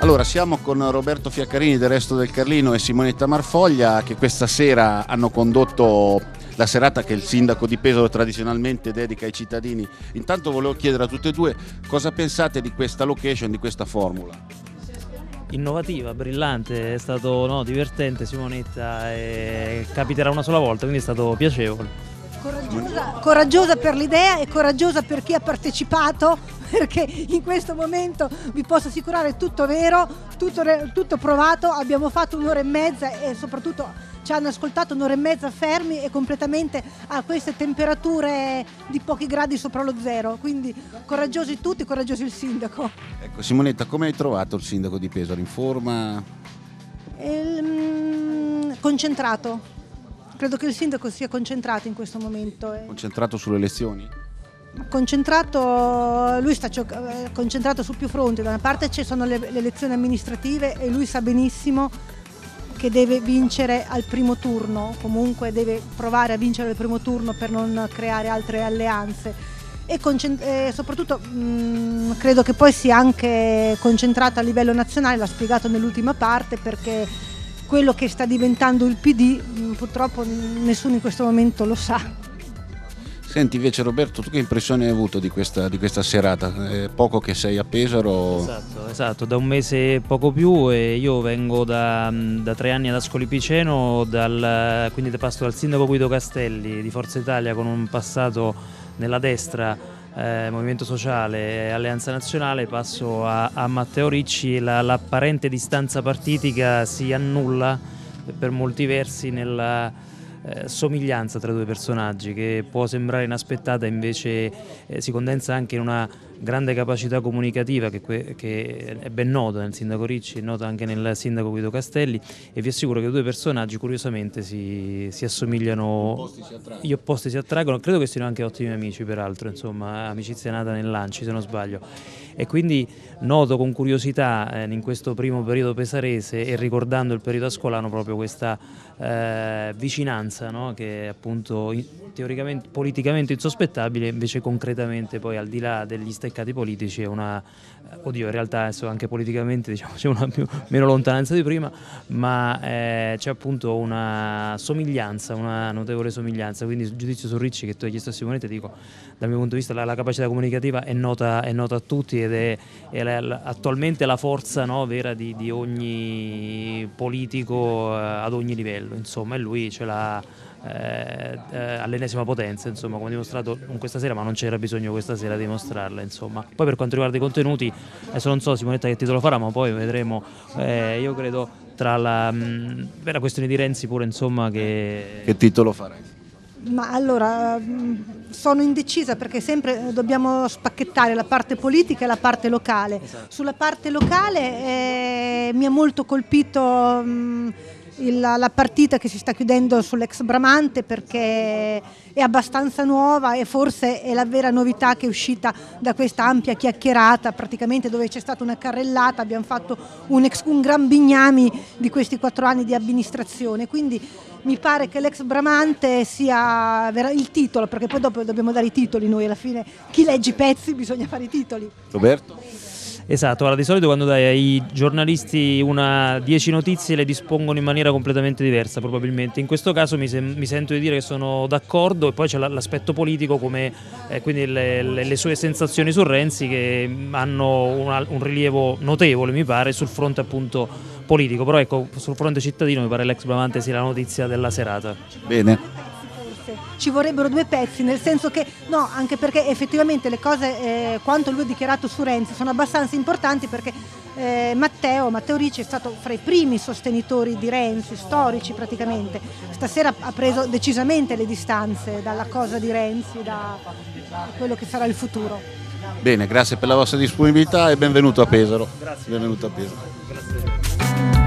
Allora, siamo con Roberto Fiaccarini del Resto del Carlino e Simonetta Marfoglia che questa sera hanno condotto la serata che il sindaco di Pesaro tradizionalmente dedica ai cittadini. Intanto volevo chiedere a tutte e due cosa pensate di questa location, di questa formula. Innovativa, brillante, è stato no, divertente Simonetta, e capiterà una sola volta, quindi è stato piacevole. Coraggiosa, coraggiosa, per l'idea e coraggiosa per chi ha partecipato perché in questo momento vi posso assicurare tutto vero, tutto, tutto provato, abbiamo fatto un'ora e mezza e soprattutto ci hanno ascoltato un'ora e mezza fermi e completamente a queste temperature di pochi gradi sopra lo zero. Quindi coraggiosi tutti, coraggiosi il sindaco. Ecco, Simonetta, come hai trovato il sindaco di Pesaro? In forma? Ehm, concentrato. Credo che il sindaco sia concentrato in questo momento. Eh. Concentrato sulle elezioni? Concentrato, lui sta eh, concentrato su più fronti, da una parte ci sono le, le elezioni amministrative e lui sa benissimo che deve vincere al primo turno, comunque deve provare a vincere al primo turno per non creare altre alleanze e, soprattutto mh, mm, credo che poi sia anche concentrata a livello nazionale, l'ha spiegato nell'ultima parte perché quello che sta diventando il PD mh, mm, purtroppo nessuno in questo momento lo sa. Senti invece Roberto, tu che impressione hai avuto di questa, di questa serata? È eh, poco che sei a Pesaro. Esatto, esatto, da un mese poco più e io vengo da, mm, da tre anni ad Ascoli Piceno, dal, quindi da passo dal sindaco Guido Castelli di Forza Italia con un passato nella destra. Eh, Movimento Sociale, Alleanza Nazionale, passo a, a Matteo Ricci, la, l'apparente distanza partitica si annulla per molti versi nella, eh, somiglianza tra i due personaggi che può sembrare inaspettata invece eh, si condensa anche in una grande capacità comunicativa che, che, è ben nota nel sindaco Ricci, è nota anche nel sindaco Guido Castelli e vi assicuro che i due personaggi curiosamente si, si assomigliano, opposti si gli opposti si attraggono, credo che siano anche ottimi amici peraltro, insomma amicizia nata nel nell'Anci se non sbaglio e quindi noto con curiosità eh, in questo primo periodo pesarese e ricordando il periodo ascolano proprio questa eh, vicinanza no? che è appunto teoricamente, politicamente insospettabile invece concretamente poi al di là degli steccati politici è una oddio in realtà adesso anche politicamente diciamo, c'è una più, meno lontananza di prima, ma eh, c'è appunto una somiglianza, una notevole somiglianza, quindi il giudizio su Ricci che tu hai chiesto a Simonetta, dico dal mio punto di vista la, la capacità comunicativa è nota, è nota, a tutti ed è, è la, attualmente la forza no, vera di, di, ogni politico eh, ad ogni livello, insomma, e lui ce l'ha eh, eh, all'ennesima potenza, insomma, come dimostrato in questa sera, ma non c'era bisogno questa sera di mostrarla. Insomma. Poi per quanto riguarda i contenuti, adesso non so Simonetta che titolo farà, ma poi vedremo, eh, io credo, tra la, mh, mm, la, questione di Renzi pure, insomma, che... Che titolo farà? Ma allora mm, sono indecisa perché sempre eh, dobbiamo spacchettare la parte politica e la parte locale. Esatto. Sulla parte locale eh, mi ha molto colpito... Mh, mm, il, la partita che si sta chiudendo sull'ex Bramante perché è abbastanza nuova e forse è la vera novità che è uscita da questa ampia chiacchierata praticamente dove c'è stata una carrellata, abbiamo fatto un, ex, un gran bignami di questi quattro anni di amministrazione, quindi mi pare che l'ex Bramante sia il titolo perché poi dopo dobbiamo dare i titoli noi alla fine, chi legge i pezzi bisogna fare i titoli. Roberto? Esatto, allora di solito quando dai ai giornalisti una 10 notizie le dispongono in maniera completamente diversa probabilmente, in questo caso mi, se mi sento di dire che sono d'accordo e poi c'è l'aspetto politico come eh, quindi le, le, le, sue sensazioni su Renzi che mm, hanno una, un rilievo notevole mi pare sul fronte appunto politico, però ecco sul fronte cittadino mi pare l'ex Bramante sia la notizia della serata. Bene ci vorrebbero due pezzi, nel senso che no, anche perché effettivamente le cose, eh, quanto lui ha dichiarato su Renzi, sono abbastanza importanti perché eh, Matteo, Matteo Ricci è stato fra i primi sostenitori di Renzi, storici praticamente. Stasera ha preso decisamente le distanze dalla cosa di Renzi, da quello che sarà il futuro. Bene, grazie per la vostra disponibilità e benvenuto a Pesaro. Grazie. Benvenuto a Pesaro. Grazie.